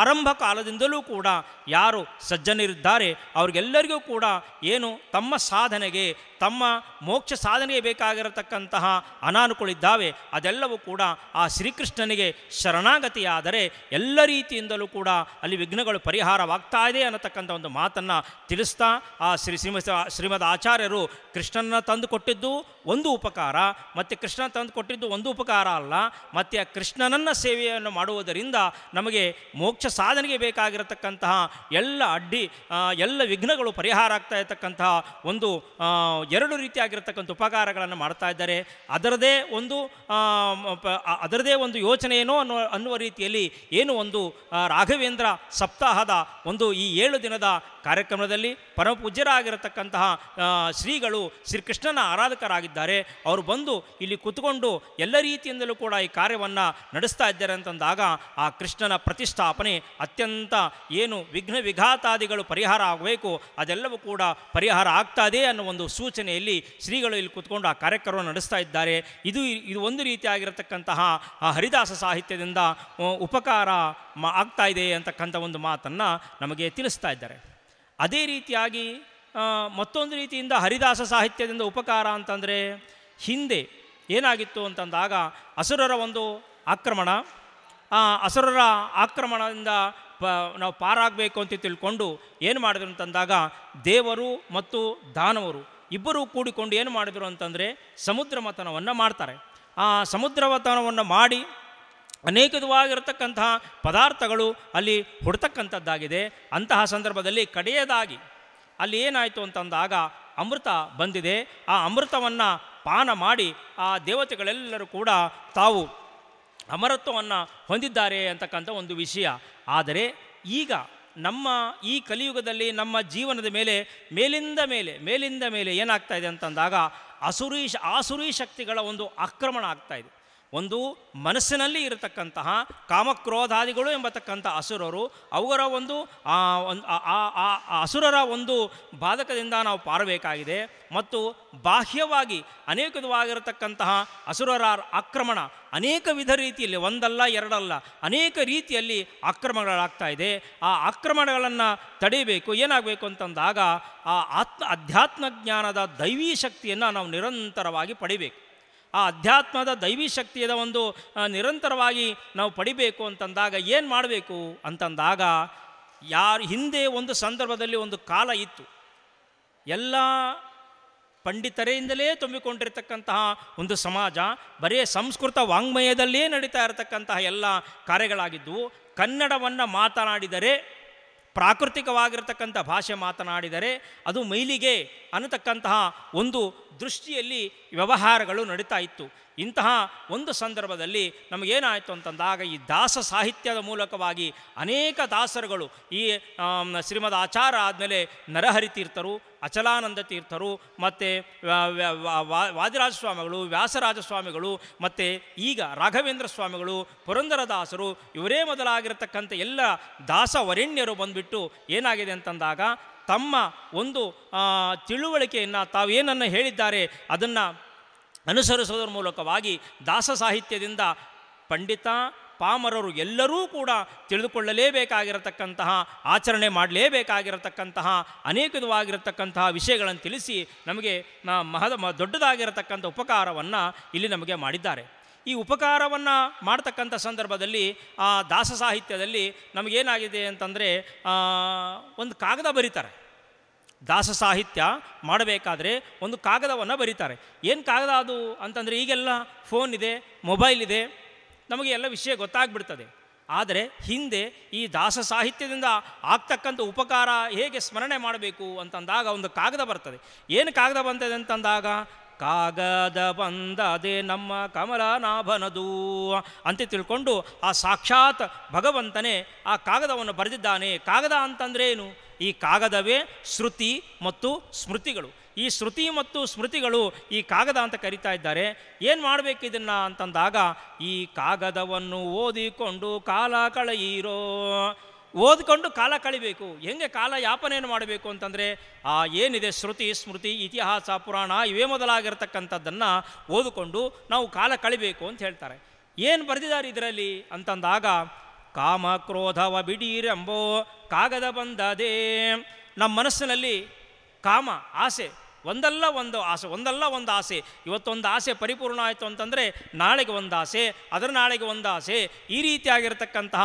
ಆರಂಭ ಕಾಲದಿಂದಲೂ ಕೂಡ ಯಾರು ಸಜ್ಜನಿರಿದ್ದಾರೆ ಅವ್ರಿಗೆಲ್ಲರಿಗೂ ಕೂಡ ಏನು ತಮ್ಮ ಸಾಧನೆಗೆ ತಮ್ಮ ಮೋಕ್ಷ ಸಾಧನೆಗೆ ಬೇಕಾಗಿರತಕ್ಕಂತಹ ಅನಾನುಕೂಲಿದ್ದಾವೆ ಅದೆಲ್ಲವೂ ಕೂಡ ಆ ಶ್ರೀಕೃಷ್ಣನಿಗೆ ಶರಣಾಗತಿಯಾದರೆ ಎಲ್ಲ ರೀತಿಯಿಂದಲೂ ಕೂಡ ಅಲ್ಲಿ ವಿಘ್ನಗಳು ಪರಿಹಾರವಾಗ್ತಾ ಇದೆ ಅನ್ನತಕ್ಕಂಥ ಒಂದು ಮಾತನ್ನು ತಿಳಿಸ್ತಾ ಆ ಶ್ರೀ ಶ್ರೀಮದ ಶ್ರೀಮದ್ ಆಚಾರ್ಯರು ಕೃಷ್ಣನ ತಂದು ಕೊಟ್ಟಿದ್ದು ಒಂದು ಉಪಕಾರ ಮತ್ತು ಕೃಷ್ಣ ತಂದು ಕೊಟ್ಟಿದ್ದು ಒಂದು ಉಪಕಾರ ಅಲ್ಲ ಮತ್ತು ಕೃಷ್ಣನನ್ನು ಸೇವೆಯನ್ನು ಮಾಡುವುದರಿಂದ ನಮಗೆ ಮೋಕ್ಷ ಸಾಧನೆಗೆ ಬೇಕಾಗಿರತಕ್ಕಂತಹ ಎಲ್ಲ ಅಡ್ಡಿ ಎಲ್ಲ ವಿಘ್ನಗಳು ಪರಿಹಾರ ಆಗ್ತಾ ಇರತಕ್ಕಂತಹ ಒಂದು ಎರಡು ರೀತಿಯಾಗಿರತಕ್ಕಂಥ ಉಪಕಾರಗಳನ್ನು ಮಾಡ್ತಾ ಇದ್ದಾರೆ ಅದರದೇ ಒಂದು ಅದರದೇ ಒಂದು ಯೋಚನೆ ಏನೋ ಅನ್ನೋ ಅನ್ನುವ ರೀತಿಯಲ್ಲಿ ಏನು ಒಂದು ರಾಘವೇಂದ್ರ ಸಪ್ತಾಹದ ಒಂದು ಈ ಏಳು ದಿನದ ಕಾರ್ಯಕ್ರಮದಲ್ಲಿ ಪರಮಪೂಜ್ಯರಾಗಿರತಕ್ಕಂತಹ ಶ್ರೀಗಳು ಶ್ರೀಕೃಷ್ಣ ಕೃಷ್ಣನ ಆರಾಧಕರಾಗಿದ್ದಾರೆ ಅವರು ಬಂದು ಇಲ್ಲಿ ಕೂತ್ಕೊಂಡು ಎಲ್ಲ ರೀತಿಯಿಂದಲೂ ಕೂಡ ಈ ಕಾರ್ಯವನ್ನು ನಡೆಸ್ತಾ ಇದ್ದಾರೆ ಅಂತಂದಾಗ ಆ ಕೃಷ್ಣನ ಪ್ರತಿಷ್ಠಾಪನೆ ಅತ್ಯಂತ ಏನು ವಿಘ್ನ ವಿಘಾತಾದಿಗಳು ಪರಿಹಾರ ಆಗಬೇಕು ಅದೆಲ್ಲವೂ ಕೂಡ ಪರಿಹಾರ ಇದೆ ಅನ್ನೋ ಒಂದು ಸೂಚನೆಯಲ್ಲಿ ಶ್ರೀಗಳು ಇಲ್ಲಿ ಕೂತ್ಕೊಂಡು ಆ ಕಾರ್ಯಕ್ರಮವನ್ನು ನಡೆಸ್ತಾ ಇದ್ದಾರೆ ಇದು ಇದು ಒಂದು ರೀತಿಯಾಗಿರತಕ್ಕಂತಹ ಆ ಹರಿದಾಸ ಸಾಹಿತ್ಯದಿಂದ ಉಪಕಾರ ಆಗ್ತಾ ಇದೆ ಅಂತಕ್ಕಂಥ ಒಂದು ಮಾತನ್ನು ನಮಗೆ ತಿಳಿಸ್ತಾ ಇದ್ದಾರೆ ಅದೇ ರೀತಿಯಾಗಿ ಮತ್ತೊಂದು ರೀತಿಯಿಂದ ಹರಿದಾಸ ಸಾಹಿತ್ಯದಿಂದ ಉಪಕಾರ ಅಂತಂದರೆ ಹಿಂದೆ ಏನಾಗಿತ್ತು ಅಂತಂದಾಗ ಅಸುರರ ಒಂದು ಆಕ್ರಮಣ ಆ ಅಸುರರ ಆಕ್ರಮಣದಿಂದ ಪ ನಾವು ಪಾರಾಗಬೇಕು ಅಂತ ತಿಳ್ಕೊಂಡು ಏನು ಮಾಡಿದ್ರು ಅಂತಂದಾಗ ದೇವರು ಮತ್ತು ದಾನವರು ಇಬ್ಬರೂ ಕೂಡಿಕೊಂಡು ಏನು ಮಾಡಿದರು ಅಂತಂದರೆ ಸಮುದ್ರ ಮತನವನ್ನು ಮಾಡ್ತಾರೆ ಆ ಸಮುದ್ರ ಮತನವನ್ನು ಮಾಡಿ ಅನೇಕವಾಗಿರತಕ್ಕಂತಹ ಪದಾರ್ಥಗಳು ಅಲ್ಲಿ ಹುಡ್ತಕ್ಕಂಥದ್ದಾಗಿದೆ ಅಂತಹ ಸಂದರ್ಭದಲ್ಲಿ ಕಡೆಯದಾಗಿ ಅಲ್ಲಿ ಏನಾಯಿತು ಅಂತಂದಾಗ ಅಮೃತ ಬಂದಿದೆ ಆ ಅಮೃತವನ್ನು ಪಾನ ಮಾಡಿ ಆ ದೇವತೆಗಳೆಲ್ಲರೂ ಕೂಡ ತಾವು ಅಮರತ್ವವನ್ನು ಹೊಂದಿದ್ದಾರೆ ಅಂತಕ್ಕಂಥ ಒಂದು ವಿಷಯ ಆದರೆ ಈಗ ನಮ್ಮ ಈ ಕಲಿಯುಗದಲ್ಲಿ ನಮ್ಮ ಜೀವನದ ಮೇಲೆ ಮೇಲಿಂದ ಮೇಲೆ ಮೇಲಿಂದ ಮೇಲೆ ಏನಾಗ್ತಾ ಇದೆ ಅಂತಂದಾಗ ಅಸುರೀಶ ಆಸುರಿ ಶಕ್ತಿಗಳ ಒಂದು ಆಕ್ರಮಣ ಆಗ್ತಾ ಇದೆ ಒಂದು ಮನಸ್ಸಿನಲ್ಲಿ ಇರತಕ್ಕಂತಹ ಕಾಮಕ್ರೋಧಾದಿಗಳು ಎಂಬತಕ್ಕಂಥ ಅಸುರರು ಅವರ ಒಂದು ಆ ಅಸುರರ ಒಂದು ಬಾಧಕದಿಂದ ನಾವು ಪಾರಬೇಕಾಗಿದೆ ಮತ್ತು ಬಾಹ್ಯವಾಗಿ ಅನೇಕವಾಗಿರತಕ್ಕಂತಹ ಅಸುರರ ಆಕ್ರಮಣ ಅನೇಕ ವಿಧ ರೀತಿಯಲ್ಲಿ ಒಂದಲ್ಲ ಎರಡಲ್ಲ ಅನೇಕ ರೀತಿಯಲ್ಲಿ ಆಕ್ರಮಣಗಳಾಗ್ತಾ ಇದೆ ಆ ಆಕ್ರಮಣಗಳನ್ನು ತಡೆಯಬೇಕು ಏನಾಗಬೇಕು ಅಂತಂದಾಗ ಆ ಆತ್ಮ ಅಧ್ಯಾತ್ಮ ಜ್ಞಾನದ ದೈವೀ ಶಕ್ತಿಯನ್ನು ನಾವು ನಿರಂತರವಾಗಿ ಪಡಿಬೇಕು ಆ ಅಧ್ಯಾತ್ಮದ ದೈವಿ ಶಕ್ತಿಯದ ಒಂದು ನಿರಂತರವಾಗಿ ನಾವು ಪಡಿಬೇಕು ಅಂತಂದಾಗ ಏನು ಮಾಡಬೇಕು ಅಂತಂದಾಗ ಯಾರು ಹಿಂದೆ ಒಂದು ಸಂದರ್ಭದಲ್ಲಿ ಒಂದು ಕಾಲ ಇತ್ತು ಎಲ್ಲ ಪಂಡಿತರೆಯಿಂದಲೇ ತುಂಬಿಕೊಂಡಿರ್ತಕ್ಕಂತಹ ಒಂದು ಸಮಾಜ ಬರೀ ಸಂಸ್ಕೃತ ವಾಂಗ್ಮಯದಲ್ಲೇ ನಡೀತಾ ಇರತಕ್ಕಂತಹ ಎಲ್ಲ ಕಾರ್ಯಗಳಾಗಿದ್ದವು ಕನ್ನಡವನ್ನು ಮಾತನಾಡಿದರೆ ಪ್ರಾಕೃತಿಕವಾಗಿರತಕ್ಕಂಥ ಭಾಷೆ ಮಾತನಾಡಿದರೆ ಅದು ಮೈಲಿಗೆ ಅನ್ನತಕ್ಕಂತಹ ಒಂದು ದೃಷ್ಟಿಯಲ್ಲಿ ವ್ಯವಹಾರಗಳು ನಡೀತಾ ಇತ್ತು ಇಂತಹ ಒಂದು ಸಂದರ್ಭದಲ್ಲಿ ನಮಗೇನಾಯಿತು ಅಂತಂದಾಗ ಈ ದಾಸ ಸಾಹಿತ್ಯದ ಮೂಲಕವಾಗಿ ಅನೇಕ ದಾಸರುಗಳು ಈ ಶ್ರೀಮದ್ ಆಚಾರ ಆದಮೇಲೆ ನರಹರಿ ಅಚಲಾನಂದ ತೀರ್ಥರು ಮತ್ತು ವಾದಿರಾಜ ಸ್ವಾಮಿಗಳು ವ್ಯಾಸರಾಜ ಸ್ವಾಮಿಗಳು ಮತ್ತು ಈಗ ರಾಘವೇಂದ್ರ ಸ್ವಾಮಿಗಳು ಪುರಂದರದಾಸರು ಇವರೇ ಮೊದಲಾಗಿರತಕ್ಕಂಥ ಎಲ್ಲ ದಾಸವರಿಣ್ಯರು ಬಂದುಬಿಟ್ಟು ಏನಾಗಿದೆ ಅಂತಂದಾಗ ತಮ್ಮ ಒಂದು ತಿಳುವಳಿಕೆಯನ್ನು ತಾವೇನನ್ನು ಹೇಳಿದ್ದಾರೆ ಅದನ್ನು ಅನುಸರಿಸುವುದರ ಮೂಲಕವಾಗಿ ದಾಸ ಸಾಹಿತ್ಯದಿಂದ ಪಂಡಿತ ಪಾಮರರು ಎಲ್ಲರೂ ಕೂಡ ತಿಳಿದುಕೊಳ್ಳಲೇಬೇಕಾಗಿರತಕ್ಕಂತಹ ಆಚರಣೆ ಮಾಡಲೇಬೇಕಾಗಿರತಕ್ಕಂತಹ ಅನೇಕವಾಗಿರತಕ್ಕಂತಹ ವಿಷಯಗಳನ್ನು ತಿಳಿಸಿ ನಮಗೆ ಮಹದ ಮ ದೊಡ್ಡದಾಗಿರತಕ್ಕಂಥ ಉಪಕಾರವನ್ನು ಇಲ್ಲಿ ನಮಗೆ ಮಾಡಿದ್ದಾರೆ ಈ ಉಪಕಾರವನ್ನು ಮಾಡತಕ್ಕಂಥ ಸಂದರ್ಭದಲ್ಲಿ ಆ ದಾಸ ಸಾಹಿತ್ಯದಲ್ಲಿ ನಮಗೇನಾಗಿದೆ ಅಂತಂದರೆ ಒಂದು ಕಾಗದ ಬರೀತಾರೆ ದಾಸ ಸಾಹಿತ್ಯ ಮಾಡಬೇಕಾದ್ರೆ ಒಂದು ಕಾಗದವನ್ನು ಬರೀತಾರೆ ಏನು ಕಾಗದ ಅದು ಅಂತಂದರೆ ಈಗೆಲ್ಲ ಫೋನ್ ಇದೆ ಮೊಬೈಲ್ ಇದೆ ನಮಗೆ ಎಲ್ಲ ವಿಷಯ ಗೊತ್ತಾಗ್ಬಿಡ್ತದೆ ಆದರೆ ಹಿಂದೆ ಈ ದಾಸ ಸಾಹಿತ್ಯದಿಂದ ಆಗ್ತಕ್ಕಂಥ ಉಪಕಾರ ಹೇಗೆ ಸ್ಮರಣೆ ಮಾಡಬೇಕು ಅಂತಂದಾಗ ಒಂದು ಕಾಗದ ಬರ್ತದೆ ಏನು ಕಾಗದ ಬಂದದೆ ಅಂತಂದಾಗ ಕಾಗದ ಬಂದದೆ ನಮ್ಮ ಕಮಲನಾಭನದು ಅಂತ ತಿಳ್ಕೊಂಡು ಆ ಸಾಕ್ಷಾತ್ ಭಗವಂತನೇ ಆ ಕಾಗದವನ್ನು ಬರೆದಿದ್ದಾನೆ ಕಾಗದ ಅಂತಂದ್ರೆ ಏನು ಈ ಕಾಗದವೇ ಶ್ರುತಿ ಮತ್ತು ಸ್ಮೃತಿಗಳು ಈ ಶ್ರುತಿ ಮತ್ತು ಸ್ಮೃತಿಗಳು ಈ ಕಾಗದ ಅಂತ ಕರಿತಾ ಇದ್ದಾರೆ ಏನು ಮಾಡಬೇಕು ಅಂತಂದಾಗ ಈ ಕಾಗದವನ್ನು ಓದಿಕೊಂಡು ಕಾಲ ಕಳೆಯಿರೋ ಓದಿಕೊಂಡು ಕಾಲ ಕಳಿಬೇಕು ಹೆಂಗೆ ಕಾಲ ಯಾಪನೆಯನ್ನು ಮಾಡಬೇಕು ಅಂತಂದರೆ ಆ ಏನಿದೆ ಶ್ರುತಿ ಸ್ಮೃತಿ ಇತಿಹಾಸ ಪುರಾಣ ಇವೇ ಮೊದಲಾಗಿರ್ತಕ್ಕಂಥದ್ದನ್ನು ಓದಿಕೊಂಡು ನಾವು ಕಾಲ ಕಳಿಬೇಕು ಅಂತ ಹೇಳ್ತಾರೆ ಏನು ಬರೆದಿದ್ದಾರೆ ಇದರಲ್ಲಿ ಅಂತಂದಾಗ ಕಾಮ ಕ್ರೋಧವ ಬಿಡೀರೆಂಬೋ ಕಾಗದ ಬಂದದೇ ನಮ್ಮ ಮನಸ್ಸಿನಲ್ಲಿ ಕಾಮ ಆಸೆ ಒಂದಲ್ಲ ಒಂದು ಆಸೆ ಒಂದಲ್ಲ ಒಂದು ಆಸೆ ಇವತ್ತೊಂದು ಆಸೆ ಪರಿಪೂರ್ಣ ಆಯಿತು ಅಂತಂದರೆ ನಾಳೆಗೆ ಒಂದು ಆಸೆ ಅದರ ನಾಳೆಗೆ ಒಂದು ಆಸೆ ಈ ರೀತಿಯಾಗಿರ್ತಕ್ಕಂತಹ